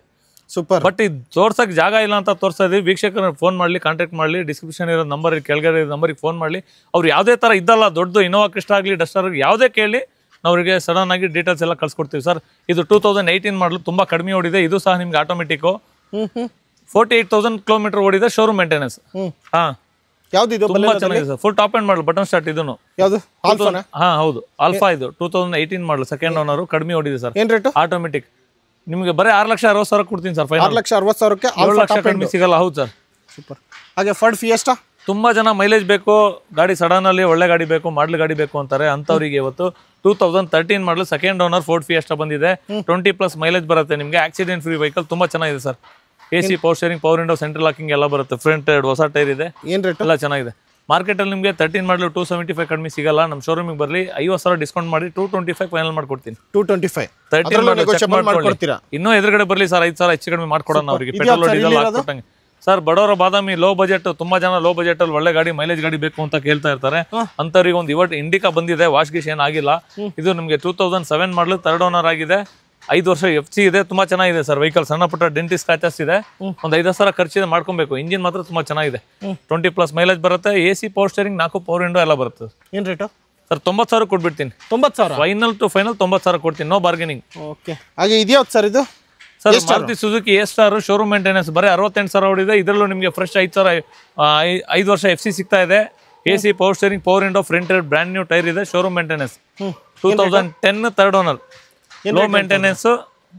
Speaker 1: ಸೂಪರ್ ಬಟ್ ಇದು ತೋರ್ಸಕ್ ಜಾಗ ಇಲ್ಲ ಅಂತ ತೋರಿಸ್ತಾ ಇದ್ದೀವಿ ವೀಕ್ಷಕರು ಫೋನ್ ಮಾಡಲಿ ಕಾಂಟ್ಯಾಕ್ಟ್ ಮಾಡಲಿ ಡಿಸ್ಕ್ರಿಪ್ಷನ್ ಇರೋ ನಂಬರ್ ಕೆಳಗಡೆ ಇರೋ ನಂಬರಿಗೆ ಫೋನ್ ಮಾಡಲಿ ಅವ್ರು ಯಾವುದೇ ಥರ ಇದ್ದಲ್ಲ ದೊಡ್ಡದು ಇನೋವಾ ಕೃಷ್ಣ ಆಗಲಿ ಡಸ್ಟರ್ ಯಾವುದೇ ಕೇಳಿ ಅವರಿಗೆ ಸಡನ್ ಆಗಿ ಡೀಟೇಲ್ಸ್ ಎಲ್ಲ ಕಳ್ಸಿಕೊಡ್ತೀವಿ ಸರ್ ಇದು ಟೂ ತೌಸಂಡ್ ಏಯ್ಟೀನ್ ಮಾಡಲು ತುಂಬ ಕಡಿಮೆ ಓಡಿದೆ ಇದು ಸಹ ನಿಮ್ಗೆ automatic forty eight thousand kilometre ಓಡಿದೆ ಶೋರೂಮ್ ಮೇಂಟೆನೆನ್ಸ್ ಹಾಂ ತುಂಬಾ ಚೆನ್ನಾಗಿದೆ full top end button start ಇದನ್ನು ಹಾ ಹೌದು ಆಲ್ಫಾ ಇದು two thousand eighteen model second owner ಕಡಿಮೆ ಓಡಿದೆ ಸರ್ ರೇಟ್ ಆಟೋಮೆಟಿಕ್ ನಿಮಗೆ ಬರೀ ಆರು ಲಕ್ಷ ಅರವತ್ತು ಸಾವಿರ ಕೊಡ್ತೀನಿ ಸರ್ ಆರು ಲಕ್ಷ
Speaker 2: ಅರವತ್ತು ಸಾವಿರಕ್ಕೆ ಏಳು ಲಕ್ಷ ಕಡಿಮೆ ಸಿಗಲ್ಲ ಹೌದು ಸರ್ ಸೂಪರ್
Speaker 1: ಹಾಗೆ ಫೀ ಫಿಯೆಸ್ಟಾ ತುಂಬ ಜನ ಮೈಲೇಜ್ ಬೇಕು ಗಾಡಿ ಅಲ್ಲಿ ಒಳ್ಳೆ ಗಾಡಿ ಬೇಕು ಮಾಡ್ಲ್ ಗಾಡಿ ಬೇಕು ಅಂತಾರೆ ಅಂತವರಿಗೆ ಇವತ್ತು two thousand thirteen model second owner ಫೀ ಎಷ್ಟ ಬಂದಿದೆ ಟ್ವೆಂಟಿ ಪ್ಲಸ್ ಮೈಲೇಜ್ ಬರುತ್ತೆ ನಿಮಗೆ ಆಕ್ಸಿಡೆಂಟ್ ಫ್ರೀ ವೆಹಿಕಲ್ ತುಂಬ ಚೆನ್ನಾಗಿದೆ sir A C power steering power window central locking ಎಲ್ಲ ಬರುತ್ತೆ ಫ್ರಂಟ್ ಎರಡು ಹೊಸ ಟೈರ್ ಇದೆ ಏನು ರೇಟ್ ಎಲ್ಲ ಚೆನ್ನಾಗಿದೆ ಮಾರ್ಕೆಟ್ ಅಲ್ಲಿ ನಿಮಗೆ ತರ್ಟೀನ್ ಮಾಡಲು ಟೂ ಸೆವೆಂಟಿ ಫೈವ್ ಕಡಿಮೆ ಸಿಗಲ್ಲ ನಮ್ಮ ಶೋರೂಮಿಗೆ ಬರಲಿ ಐವತ್ತು ಸಾವಿರ ಡಿಸ್ಕೌಂಟ್ ಮಾಡಿ ಟೂ ಟ್ವೆಂಟಿ ಫೈವ್ ಫೈನಲ್ ಮಾಡ್ಕೊಡ್ತೀನಿ ಟೂ ಟ್ವೆಂಟಿ ಫೈವ್ ಕೊಡ್ತೀರಾ ಇನ್ನೂ ಎದುರುಗಡೆ ಬರಲಿ ಸರ್ ಐದು ಸಾವಿರ ಹೆಚ್ಚು ಕಡಿಮೆ ಮಾಡ್ಕೊಡೋಣ ಅವರಿಗೆ ಪೆಟ್ರೋಲ್ ಡೀಸೆಲ್ ಹಾಕ್ಕೊಟ್ಟಂಗೆ ಸರ್ ಬಡವರ ಬಾದಾಮಿ ಲೋ ಬಜೆಟ್ ತುಂಬಾ ಜನ ಲೋ ಬಜೆಟ್ ಅಲ್ಲಿ ಒಳ್ಳೆ ಗಾಡಿ ಮೈಲೇಜ್ ಗಾಡಿ ಬೇಕು ಅಂತ ಕೇಳ್ತಾ ಇರ್ತಾರೆ ಅಂತವ್ರಿಗೆ ಒಂದು ಇವತ್ತು ಇಂಡಿಕಾ ಬಂದಿದೆ ವಾಶ್ ಗಿಶ್ ಏನಾಗಿಲ್ಲ ಇದು ನಿಮಗೆ two thousand seven model third owner ಆಗಿದೆ ಐದು ವರ್ಷ ಎಫ್ ಸಿ ಇದೆ ತುಂಬಾ ಚೆನ್ನಾಗಿದೆ ಸರ್ ವೆಹಿಕಲ್ ಸಣ್ಣ ಪುಟ್ಟ ಡೆಂಟಿ ಸ್ಕ್ರಾಚಸ್ ಇದೆ ಒಂದು ಐದು ಸಾವಿರ ಖರ್ಚಿದೆ ಮಾಡ್ಕೊಬೇಕು ಇಂಜಿನ್ ಮಾತ್ರ ತುಂಬಾ ಚೆನ್ನಾಗಿದೆ ಟ್ವೆಂಟಿ ಪ್ಲಸ್ ಮೈಲೇಜ್ ಬರುತ್ತೆ ಎ ಸಿ ಪವರ್ ಸ್ಟೇರಿಂಗ್ ನಾಲ್ಕು ಪವರ್ ವಿಂಡೋ ಎಲ್ಲ ಬರುತ್ತೆ ಏನ್ ರೇಟ್ ಸರ್ ತೊಂಬತ್ ಸಾವಿರ ಕೊಟ್ಬಿಡ್ತೀನಿ ತೊಂಬತ್ ಸಾವಿರ ಫೈನಲ್ ಟು ಫೈನಲ್ ತೊಂಬತ್ ಸಾವಿರ ಕೊಡ್ತೀನಿ ನೋ ಬಾರ್ಗೇನಿಂಗ್
Speaker 2: ಓಕೆ ಹಾಗೆ ಇದ್ಯಾವ್ದು ಸರ್ ಇದು sir Maruti
Speaker 1: Suzuki A star showroom maintenance ಬರೀ ಅರವತ್ತೆಂಟು ಸಾವಿರ ಹೊಡಿದೆ ಇದರಲ್ಲೂ ನಿಮಗೆ ಫ್ರೆಶ್ ಐದು ಸಾವಿರ ಐದು ವರ್ಷ ಎಫ್ ಸಿ ಸಿಗ್ತಾ ಇದೆ A C power steering power window front brand new tyre ಇದೆ showroom maintenance two thousand ten third owner
Speaker 2: low maintenance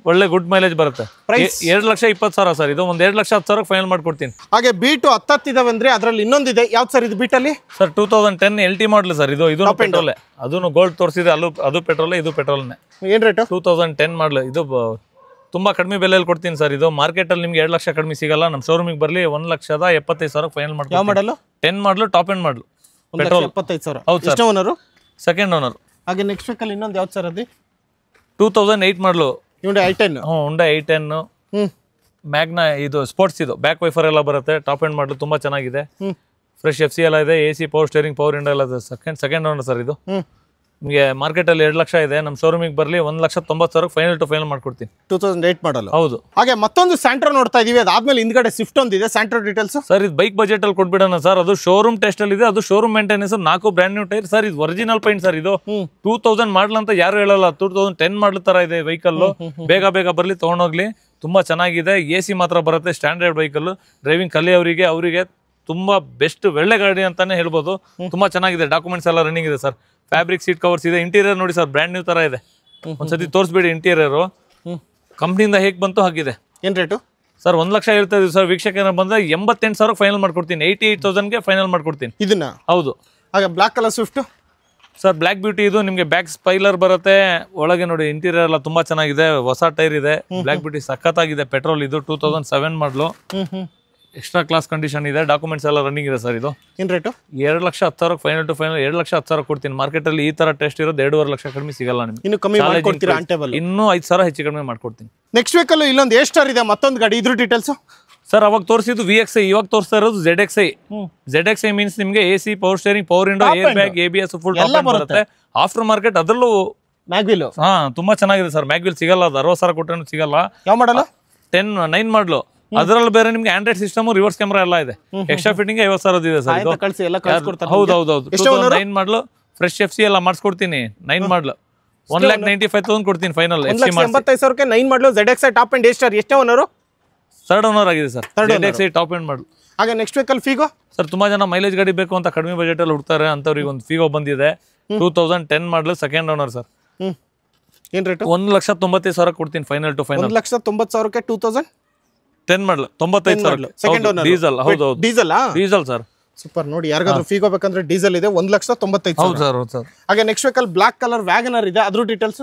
Speaker 1: ಒಳ್ಳೆ ಗುಡ್ ಮೈಲೇಜ್ ಬರುತ್ತೆ ಎರಡು ಲಕ್ಷ ಇಪ್ಪತ್ತು ಸಾವಿರ ಸರ್ ಇದು ಒಂದು ಎರಡು ಲಕ್ಷ ಹತ್ತು ಸಾವಿರ ಫೈನಲ್ ಮಾಡ್ಕೊಡ್ತೀನಿ
Speaker 2: ಹಾಗೆ ಬೀಟು ಹತ್ತಿದಾವೆ ಅಂದ್ರೆ ಅದರಲ್ಲಿ ಇನ್ನೊಂದಿದೆ ಯಾವ್ದು ಸರ್ ಇದು ಬೀಟಲ್ಲಿ
Speaker 1: sir two thousand ten L T model sir ಇದು ಇದು ಪೆಟ್ರೋಲೇ ಅದನ್ನು ಗೋಲ್ಡ್ ತೋರಿಸಿದೆ ಅಲ್ಲೂ ಅದು ಪೆಟ್ರೋಲ್ ಇದು ಪೆಟ್ರೋಲ್ನೇ ಏನ್ rate two thousand ten model ಇದು ತುಂಬಾ ಕಡಿಮೆ ಬೆಲೆಯಲ್ಲಿ ಕೊಡ್ತೀನಿ ಸರ್ ಇದು ಮಾರ್ಕೆಟ್ ಅಲ್ಲಿ ನಿಮ್ಗೆ ಎರಡು ಲಕ್ಷ ಕಡಿಮೆ ಸಿಗಲ್ಲ ನಮ್ಮ ಶೋರೂಮಿಗೆ ಬರಲಿ ಒಂದು ಲಕ್ಷದ ಎಪ್ಪತ್ತೈದು ಸಾವಿರ ಫೈನಲ್ ಮಾಡಿ ಮಾಡಲು ಟೆನ್ ಮಾಡಲು ಟಾಪ್ ಎಂಡ್ ಮಾಡಲು ಪೆಟ್ರೋಲ್ ಎಪ್ಪತ್ತೈದು ಸಾವಿರ ಹೌದು ಸರ್ ಓನರು ಸೆಕೆಂಡ್ ಓನರ್ ಹಾಗೆ ನೆಕ್ಸ್ಟ್ ವೀಕಲ್ಲಿ ಇನ್ನೊಂದು ಯಾವ್ದು ಸರ್ ಅದು two thousand eight model Hyundai i ten Magna ಇದು ಸ್ಪೋರ್ಟ್ಸ್ ಇದು ಬ್ಯಾಕ್ ವೈಫರ್ ಎಲ್ಲ ಬರುತ್ತೆ ಟಾಪ್ ಎಂಡ್ ಮಾಡಲು ತುಂಬಾ ಚೆನ್ನಾಗಿದೆ ಫ್ರೆಶ್ ಎಫ್ ಸಿ ಎಲ್ಲ ಇದೆ A C power steering power window ಎಲ್ಲ ಸೆಕೆಂಡ್ ಸೆಕೆಂಡ್ ಓನರ್ ಸರ್ ಇದು ನಿಮಗೆ ಮಾರ್ಕೆಟಲ್ಲಿ ಎರಡು ಲಕ್ಷ ಇದೆ ನಮ್ಮ ಶೋರೂಮಿಗೆ ಬರಲಿ ಒಂದು ಲಕ್ಷ ತೊಂಬತ್ತು ಸಾವಿರ ಫೈನಲ್ ಟು ಫೈನಲ್ ಮಾಡ್ಕೊಡ್ತೀನಿ ಟೂ ತೌಸಂಡ್ ಏಟ್ ಮಾಡಲ್ಲ ಹೌದು ಹಾಗೆ ಮತ್ತೊಂದು ಸ್ಯಾಂಟ್ರೋ ನೋಡ್ತಾ
Speaker 2: ಇದೀವಿ ಅದಾದ್ಮೇಲೆ ಹಿಂದ್ಗಡೆ ಸ್ವಿಫ್ಟ್ ಒಂದಿದೆ ಸ್ಯಾಂಟ್ರೋ ಡೀಟೇಲ್ಸ್
Speaker 1: ಸರ್ ಇದು ಬೈಕ್ ಬಜೆಟ್ ಅಲ್ಲಿ ಕೊಟ್ಬಿಡೋಣ ಸರ್ ಅದು ಶೋರೂಮ್ ಟೆಸ್ಟ್ ಅಲ್ಲಿ ಇದೆ ಅದು ಶೋರೂಮ್ ಮೇಂಟೆನೆನ್ಸ್ ನಾಲ್ಕು ಬ್ರಾಂಡ್ ನ್ಯೂ ಟೈರ್ ಸರ್ ಇದು ಒರಿಜಿನಲ್ ಪೈಂಟ್ ಸರ್ ಇದು ಟೂ ತೌಸಂಡ್ ಮಾಡಲ್ ಅಂತ ಯಾರು ಹೇಳಲ್ಲ ಟೂ ತೌಸಂಡ್ ಟೆನ್ ಮಾಡಲ್ ತರ ಇದೆ ವೆಹಿಕಲ್ ಬೇಗ ಬೇಗ ಬರಲಿ ತಗೊಂಡೋಗ್ಲಿ ತುಂಬಾ ಚೆನ್ನಾಗಿದೆ ಎ ಸಿ ಮಾತ್ರ ಬರುತ್ತೆ ಸ್ಟ್ಯಾಂಡರ್ಡ್ ವೆಹಿಕಲ್ ಡ್ರೈವಿಂಗ್ ಕಲಿ ಅವರಿಗೆ ಅವರಿಗೆ ತುಂಬಾ ಬೆಸ್ಟ್ ಒಳ್ಳೆ ಗಾಡಿ ಅಂತಾನೆ ಹೇಳ್ಬೋದು ತುಂಬಾ ಚೆನ್ನಾಗಿದೆ ಡಾಕ್ಯುಮೆಂಟ್ಸ್ ಎಲ್ಲ ರನ್ನಿಂಗ್ ಇದೆ ಸರ್ ಫ್ಯಾಬ್ರಿಕ್ ಸೀಟ್ ಕವರ್ಸ್ ಇದೆ ಇಂಟೀರಿಯರ್ ನೋಡಿ ಸರ್ ಬ್ರ್ಯಾಂಡ್ ನ್ಯೂ ತರ ಇದೆ ಒಂದ್ಸತಿ ತೋರಿಸ್ಬೇಡಿ ಇಂಟೀರಿಯರ್ ಕಂಪ್ನಿಯಿಂದ ಹೇಗೆ ಬಂತು ಹಾಗಿದೆ ಏನ್ ರೇಟು ಸರ್ ಒಂದ್ ಲಕ್ಷ ಇರ್ತಾ ಇದ್ದೀವಿ ಸರ್ ವೀಕ್ಷಕ ಬಂದ್ರೆ ಎಂಬತ್ತೆಂಟು ಸಾವಿರ ಫೈನಲ್ ಮಾಡ್ಕೊಡ್ತೀನಿ ಏಯ್ಟಿ ಏಟ್ ತೌಸಂಡ್ಗೆ ಫೈನಲ್ ಮಾಡ್ಕೊಡ್ತೀನಿ ಇದನ್ನ ಹೌದು ಹಾಗೆ black colour Swift sir black beauty ಇದು ನಿಮಗೆ ಬ್ಯಾಕ್ ಸ್ಪೈಲರ್ ಬರುತ್ತೆ ಒಳಗೆ ನೋಡಿ ಇಂಟೀರಿಯರ್ ಎಲ್ಲ ತುಂಬಾ ಚೆನ್ನಾಗಿದೆ ಹೊಸ ಟೈರ್ ಇದೆ ಬ್ಲಾಕ್ ಬ್ಯೂಟಿ ಸಖತ್ತಾಗಿದೆ ಪೆಟ್ರೋಲ್ ಇದು two thousand seven model extra class condition ಇದೆ ಡಾಕ್ಯುಮೆಂಟ್ಸ್ ಎಲ್ಲ ರನ್ನಿಂಗ್ ಇದೆ ಸರ್ ಇದು ಏನು ರೇಟು ಎರಡು ಲಕ್ಷ ಹತ್ತು ಸಾವಿರ ಫೈನಲ್ ಟು ಫೈನಲ್ ಎರಡು ಲಕ್ಷ ಹತ್ತು ಸಾವಿರ ಕೊಡ್ತೀನಿ ಅಲ್ಲಿ ಈ ತರ ಟೆಸ್ಟ್ ಇರೋದು ಎರಡೂವರೆ ಲಕ್ಷ ಕಡಿಮೆ ಸಿಗಲ್ಲ ನಿಮ್ಗೆ ಇನ್ನು ಕಮ್ಮಿ ಮಾಡ್ಕೊಡ್ತೀರಾ ಟೇಬಲ್ ಇನ್ನೂ ಐದು ಸಾವಿರ ಹೆಚ್ಚು ಕಡಿಮೆ ಮಾಡ್ಕೊಡ್ತೀನಿ
Speaker 2: ನೆಕ್ಸ್ಟ್ ವೀಕಲ್ಲಿ ಇಲ್ಲೊಂದು ಸ್ಟಾರ್ ಇದೆ ಮತ್ತೊಂದು ಗಾಡಿ ಇದ್ರ ಡೀಟೇಲ್ಸ್ ಸರ್ ಅವಾಗ ತೋರಿಸಿದ್ದು ವಿ ಎಕ್ಸ್ ಐ ಇವಾಗ ತೋರಿಸ್ತಾ ಇರೋದು Z
Speaker 1: X I Z X I means ನಿಮಗೆ A C power steering power window air bag A B S full ಬರುತ್ತೆ ಆಫ್ಟರ್ ಮಾರ್ಕೆಟ್ ಅದರಲ್ಲೂ ಮ್ಯಾಗ್ವಿಲ್ ಹಾ ತುಂಬಾ ಚೆನ್ನಾಗಿದೆ ಸರ್ ಮ್ಯಾಗ್ವಿಲ್ ಸಿಗಲ್ಲ ಅದು ಅರವತ್ತು ಸಾವಿರ ಕೊಟ್ಟರೆ ಸಿಗಲ್ಲ ಯಾವ ಮಾಡಲ್ಲ ಟೆನ್ ನೈನ್ ಮಾಡಲು ಅದರಲ್ಲಿ ಬೇರೆ ನಿಮ್ಗೆ ಆಂಡ್ರಾಯ್ಡ್ ಸಿಸ್ಟಮ್ ರಿವರ್ಸ್ ಕ್ಯಾಮರಾ ಎಲ್ಲ ಇದೆ ಎಕ್ಸ್ಟ್ರಾ ಫಿಟ್ಟಿಂಗ್ ಐವತ್ತು ಸಾವಿರದ ಇದೆ sir nine model fresh F C ಎಲ್ಲ ಮಾಡಿಸ್ಕೊಡ್ತೀನಿ nine model one lakh ninety five thousand ಕೊಡ್ತೀನಿ ಫೈನಲ್
Speaker 2: ಸಾವಿರಕ್ಕೆ nine model Z X top end ಎಷ್ಟರ್ ಎಷ್ಟೇ ಓನರು
Speaker 1: ಥರ್ಡ್ ಓನರ್ ಆಗಿದೆ sir Z X top end model
Speaker 2: ಆಗ ನೆಕ್ಸ್ಟ್ ವೀಕಲ್ಲಿ ಫೀಗೋ
Speaker 1: ಸರ್ ತುಂಬಾ ಜನ ಮೈಲೇಜ್ ಗಾಡಿ ಬೇಕು ಅಂತ ಕಡಿಮೆ ಬಜೆಟ್ ಅಲ್ಲಿ ಹುಡ್ತಾರೆ ಅಂತವ್ರಿಗೆ ಒಂದು ಫೀಗೋ ಬಂದಿದೆ two thousand ten model second owner sir ಏನು ರೇಟ್ ಒಂದು ಲಕ್ಷ ತೊಂಬತ್ತೈದು ಸಾವಿರ ಕೊಡ್ತೀನಿ ಫೈನಲ್ ಟು ಫೈನಲ್
Speaker 2: ಲಕ್ಷ ತೊಂಬತ್ತು ಸಾವಿರಕ್ಕೆ ಟೂ ತೌಸಂಡ್
Speaker 1: ಟೆನ್ ಮಾಡಲ್ ತೊಂಬತ್ತೈದು ಸಾವಿರ ಡೀಸೆಲ್ ಹೌದು ಡೀಸೆಲ್ ಸರ್
Speaker 2: ಸೂಪರ್ ನೋಡಿ ಯಾರಿಗಾದ್ರೂ ಫೀಗ್ ಹೋಗ್ಬೇಕಂದ್ರೆ ಡೀಸೆಲ್ ಇದೆ ಒಂದ್ ಲಕ್ಷದ ತೊಂಬತ್ತೈದು ಹೌದು ಸರ್ ಹೌದು ಸರ್ ಹಾಗೆ ನೆಕ್ಸ್ಟ್ ವೀಕ್ ಅಲ್ಲಿ ಬ್ಲಾಕ್ ಕಲರ್ ವ್ಯಾಗನರ್ ಇದೆ ಅದ್ರ ಡೀಟೇಲ್ಸ್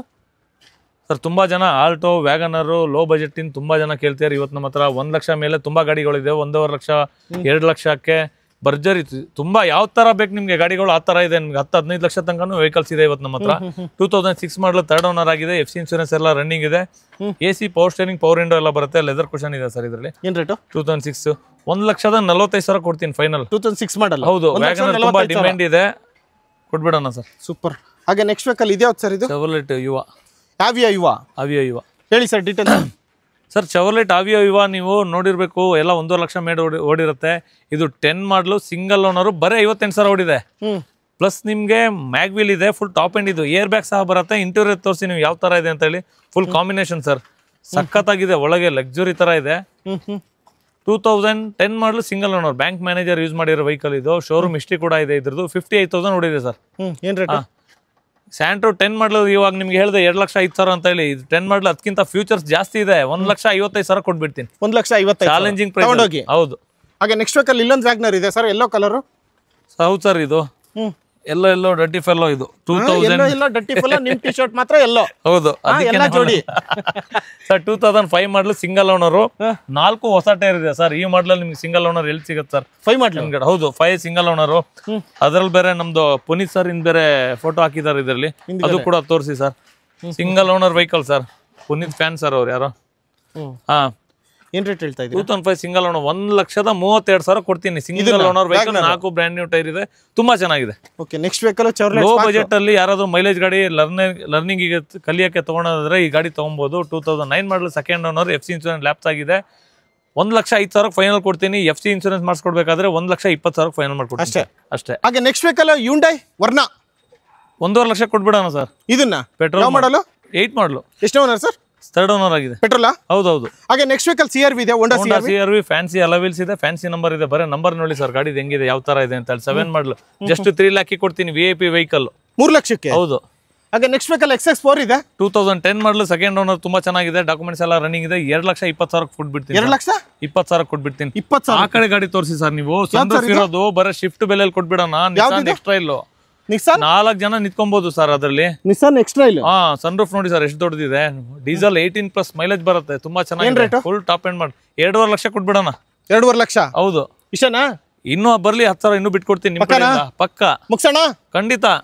Speaker 2: ಸರ್
Speaker 1: ತುಂಬಾ ಜನ ಆಲ್ಟೋ ವ್ಯಾಗನರು ಲೋ ಬಜೆಟ್ ತುಂಬಾ ಜನ ಕೇಳ್ತಿದ್ದಾರೆ ಇವತ್ತು ನಮ್ಮ ಹತ್ರ ಒಂದ್ ಲಕ್ಷ ಮೇಲೆ ತುಂಬಾ ಗಾಡಿಗಳಿದೆ ಒಂದೂವರೆ ಲಕ್ಷ ಎರಡು ಲಕ್ಷಕ್ಕೆ ಭರ್ಜರಿ ತುಂಬಾ ಯಾವ ತರ ಬೇಕು ನಿಮ್ಗೆ ಗಾಡಿಗಳು ಆ ತರ ಇದೆ ನಿಮ್ಗೆ ಹತ್ತು ಹದಿನೈದು ಲಕ್ಷ ತನಕ ವೆಹಿಕಲ್ಸ್ ಇದೆ ಇವತ್ತು ನಮ್ಮ ಹತ್ರ two thousand six model third owner ಆಗಿದೆ ಎಫ್ ಸಿ ಇನ್ಶೂರೆನ್ಸ್ ಎಲ್ಲ ರನ್ನಿಂಗ್ ಇದೆ A C power steering power window ಎಲ್ಲ ಬರುತ್ತೆ ಲೆದರ್ ಕ್ವಶನ್ ಇದೆ ಸರ್ ಇದರಲ್ಲಿ ಏನ್ ರೇಟ್ ಟೂ ತೌಸಂಡ್ ಸಿಕ್ಸ್ ಒಂದ್ ಲಕ್ಷದ ನಲವತ್ತೈದು ಸಾವಿರ ಕೊಡ್ತೀನಿ
Speaker 2: ಫೈನಲ್ ಟೂ ತೌಸಂಡ್ ಸಿಕ್ಸ್ ಮಾಡಲ್ಲ ಹೌದು ತುಂಬಾ ಡಿಮ್ಯಾಂಡ್ ಇದೆ ಕೊಟ್ಬಿಡೋಣ ಸರ್ ಸೂಪರ್ ಹಾಗೆ ನೆಕ್ಸ್ಟ್ ಅಲ್ಲಿ ಇದ್ಯಾವ್ದು ಸರ್ ಇದು ಯುವ ಯುವ ಯುವ ಹೇಳಿ sir detail
Speaker 1: sir Chevrolet Aveo ಇವ ನೀವು ನೋಡಿರಬೇಕು ಎಲ್ಲ ಒಂದೂವರೆ ಲಕ್ಷ ಮೇಡ್ ಓಡಿ ಓಡಿರುತ್ತೆ ಇದು ಟೆನ್ ಮಾಡಲು ಸಿಂಗಲ್ ಓನರು ಬರೀ ಐವತ್ತೆಂಟು ಸಾವಿರ ಓಡಿದೆ ಪ್ಲಸ್ ನಿಮಗೆ ಮ್ಯಾಗ್ವಿಲ್ ಇದೆ ಫುಲ್ ಟಾಪ್ ಎಂಡ್ ಇದು ಏರ್ ಬ್ಯಾಗ್ ಸಹ ಬರುತ್ತೆ ಇಂಟೀರಿಯರ್ ತೋರಿಸಿ ನೀವು ಯಾವ ಥರ ಇದೆ ಅಂತ ಹೇಳಿ ಫುಲ್ ಕಾಂಬಿನೇಷನ್ ಸರ್ ಸಖತ್ತಾಗಿದೆ ಒಳಗೆ ಲಕ್ಸುರಿ ಥರ ಇದೆ two thousand ten model single owner bank manager use ಮಾಡಿರೋ ವೆಹಿಕಲ್ ಇದು ಶೋರೂಮ್ ಹಿಸ್ಟ್ರಿ ಕೂಡ ಇದೆ ಇದ್ರದ್ದು ಫಿಫ್ಟಿ ಏಟ್ ತೌಸಂಡ್ ಓಡಿದೆ ಸರ್ ಏನು ರೇಟ್ ಸ್ಯಾಂಟ್ರೋ ಟೆನ್ ಮಾಡಲು ಇವಾಗ ನಿಮ್ಗೆ ಹೇಳಿದೆ ಎರಡು ಲಕ್ಷ ಐದು ಸಾವಿರ ಅಂತ ಹೇಳಿ ಇದು ಟೆನ್ ಮಾಡಲು ಅದಕ್ಕಿಂತ ಫ್ಯೂಚರ್ಸ್ ಜಾಸ್ತಿ ಇದೆ ಒಂದು ಲಕ್ಷ ಐವತ್ತೈದು ಸಾವಿರ ಕೊಟ್ಬಿಡ್ತೀನಿ ಒಂದು ಲಕ್ಷ ಐವತ್ತೈದು ಚಾಲೆಂಜಿಂಗ್ ಪ್ರೈಸ್ ಹೌದು
Speaker 2: ಹಾಗೆ ನೆಕ್ಸ್ಟ್ ವೆಕಲ್ ಇಲ್ಲೊಂದು ವ್ಯಾಗ್ನರ್ ಇದೆ ಸರ್ ಎಲ್ಲೋ ಕಲರು
Speaker 1: ಹೌದು ಸರ್ ಇದು ಎಲ್ಲೋ ಎಲ್ಲೋ ಡಟ್ಟಿ ಫೆಲ್ಲೋ ಇದು ಟೂ ತೌಸಂಡ್ ಡಟ್ಟಿ ಫೆಲ್ಲೋ ನಿಮ್ ಟಿ
Speaker 2: ಶರ್ಟ್ ಮಾತ್ರ ಎಲ್ಲೋ
Speaker 1: ಹೌದು ಜೋಡಿ sir two thousand five model single owner ನಾಲ್ಕು ಹೊಸ ಟೈರ್ ಇದೆ ಸರ್ ಈ ಮಾಡಲ್ ನಿಮ್ಗೆ ಸಿಂಗಲ್ ಓನರ್ ಎಲ್ಲಿ ಸಿಗುತ್ತೆ ಸರ್ ಫೈವ್ ನಿಮ್ಗೆ ಹೌದು ಫೈವ್ ಸಿಂಗಲ್ ಓನರ್ ಅದ್ರಲ್ಲಿ ಬೇರೆ ನಮ್ದು ಪುನೀತ್ ಸರ್ ಇನ್ ಬೇರೆ ಫೋಟೋ ಹಾಕಿದ್ದಾರೆ ಇದರಲ್ಲಿ ಅದು ಕೂಡ ತೋರಿಸಿ sir single owner vehicle sir Puneeth fan sir ಅವ್ರು ಯಾರೋ ಹಾ ಏನ್ ರೇಟ್ ಹೇಳ್ತಾ ಇದ್ದೀವಿ two thousand five single owner ಒಂದ್ ಲಕ್ಷದ ಮೂವತ್ತೆರಡು ಸಾವಿರ ಕೊಡ್ತೀನಿ ಸಿಂಗಲ್ ಓನರ್ ವೆಹಿಕಲ್ ನಾಲ್ಕು ಬ್ರ್ಯಾಂಡ್ ನ್ಯೂ ಟೈರ್ ಇದೆ ತುಂಬಾ ಚೆನ್ನಾಗಿದೆ
Speaker 2: okay next vehicle low budget
Speaker 1: ಅಲ್ಲಿ ಯಾರಾದ್ರೂ ಮೈಲೇಜ್ ಗಾಡಿ ಲರ್ನಿಂಗ್ ಲರ್ನಿಂಗ್ ಈಗ ಕಲಿಯಕ್ಕೆ ತಗೊಳೋದಾದ್ರೆ ಈ ಗಾಡಿ ತಗೊಬಹುದು two thousand nine model second owner F C insurance lapse ಆಗಿದೆ ಒಂದ್ ಲಕ್ಷ ಐದು ಸಾವಿರ ಫೈನಲ್ ಕೊಡ್ತೀನಿ ಎಫ್ ಸಿ ಇನ್ಸೂರೆನ್ಸ್ ಮಾಡಿಸ್ಕೊಡ್ಬೇಕಾದ್ರೆ ಒಂದ್ ಲಕ್ಷ ಇಪ್ಪತ್ತು ಸಾವಿರ ಫೈನಲ್ ಮಾಡ್ಕೊಡ್ತೀನಿ ಅಷ್ಟೇ ಅಷ್ಟೇ
Speaker 2: ಹಾಗೆ ನೆಕ್ಸ್ಟ್ ವೆಹಿಕಲ್ ಯೂಂಡೈ ವರ್ಣ ಒಂದೂವರೆ ಲಕ್ಷ ಕೊಟ್ಬಿಡೋಣ ಸರ್ ಇದನ್ನ ಪೆಟ್ರೋಲ್ ಮಾಡಲು ಏಟ್ ಮಾಡಲು ಎಷ್ಟು ಓನರ್ ಸರ್ ಥರ್ಡ್ ಓನರ್ ಆಗಿದೆ ಪೆಟ್ರೋಲ್ ಹೌದು ಹಾಗೆ next vehicle C R V ಇದೆ Honda C
Speaker 1: R V fancy alloy wheels ಇದೆ ಫ್ಯಾನ್ಸಿ ನಂಬರ್ ಇದೆ ಬರೀ ನಂಬರ್ ನೋಡಿ ಸರ್ ಗಾಡಿ ಹೆಂಗಿದೆ ಯಾವ ತರ ಇದೆ ಅಂತ ಹೇಳಿ ಸೆವೆನ್ ಮಾಡಲು ಜಸ್ಟ್ ತ್ರೀ ಲ್ಯಾಕಿ ಕೊಡ್ತೀನಿ ವಿ ಐ ಪಿ ವೆಹಿಕಲ್ ಮೂರು ಲಕ್ಷಕ್ಕೆ ಹೌದು
Speaker 2: ಹಾಗೆ next vehicle X X four ಇದೆ
Speaker 1: two thousand ten model second owner ತುಂಬಾ ಚೆನ್ನಾಗಿದೆ ಡಾಕ್ಯುಮೆಂಟ್ಸ್ ಎಲ್ಲ ರನ್ನಿಂಗ್ ಇದೆ ಎರಡು ಲಕ್ಷ ಇಪ್ಪತ್ತು ಸಾವಿರ ಕೊಟ್ಬಿಡ್ತೀನಿ ಎರಡು ಲಕ್ಷ ಇಪ್ಪತ್ತು ಸಾವಿರ ಕೊಟ್ಬಿಡ್ತೀನಿ ಇಪ್ಪತ್ತು ಸಾವಿರ ಆ ಕಡೆ ಗಾಡಿ ತೋರಿಸಿ ಸರ್ ನೀವು ಸಂತೋಷ ಇರೋದು ಬರೀ ಶಿಫ್ಟ್ ಬೆಲೆಯಲ್ಲಿ ಕೊಟ್ಬಿಡೋಣ ಎಕ್ಸ್ಟ್ರಾ ಇಲ್ಲೋ ನಿಕ್ಸನ್ ನಾಲ್ಕು ಜನ ನಿತ್ಕೊಬಹುದು ಸರ್ ಅದರಲ್ಲಿ ನಿಸ್ಸಾನ್ ಎಕ್ಸ್ಟ್ರಾ ಸನ್ ರೂಫ್ ನೋಡಿ ಸರ್ ಎಷ್ಟು ದೊಡ್ಡದಿದೆ ಡೀಸೆಲ್ ಏಯ್ಟೀನ್ ಪ್ಲಸ್ ಮೈಲೇಜ್ ಬರುತ್ತೆ ತುಂಬಾ ಚೆನ್ನಾಗಿದೆ ಫುಲ್ ಟಾಪ್ ಎಂಡ್ ಮಾಡಿ ಎರಡೂವರೆ ಲಕ್ಷ ಕೊಟ್ಬಿಡೋಣ ಎರಡೂವರೆ ಲಕ್ಷ ಹೌದು ಇಷ್ಟನಾ ಇನ್ನೂ ಬರ್ಲಿ ಹತ್ತು ಸಾವಿರ ಇನ್ನು ಬಿಟ್ಕೊಡ್ತೀನಿ ಪಕ್ಕ ಮುಗ್ಸೋಣ ಖಂಡಿತ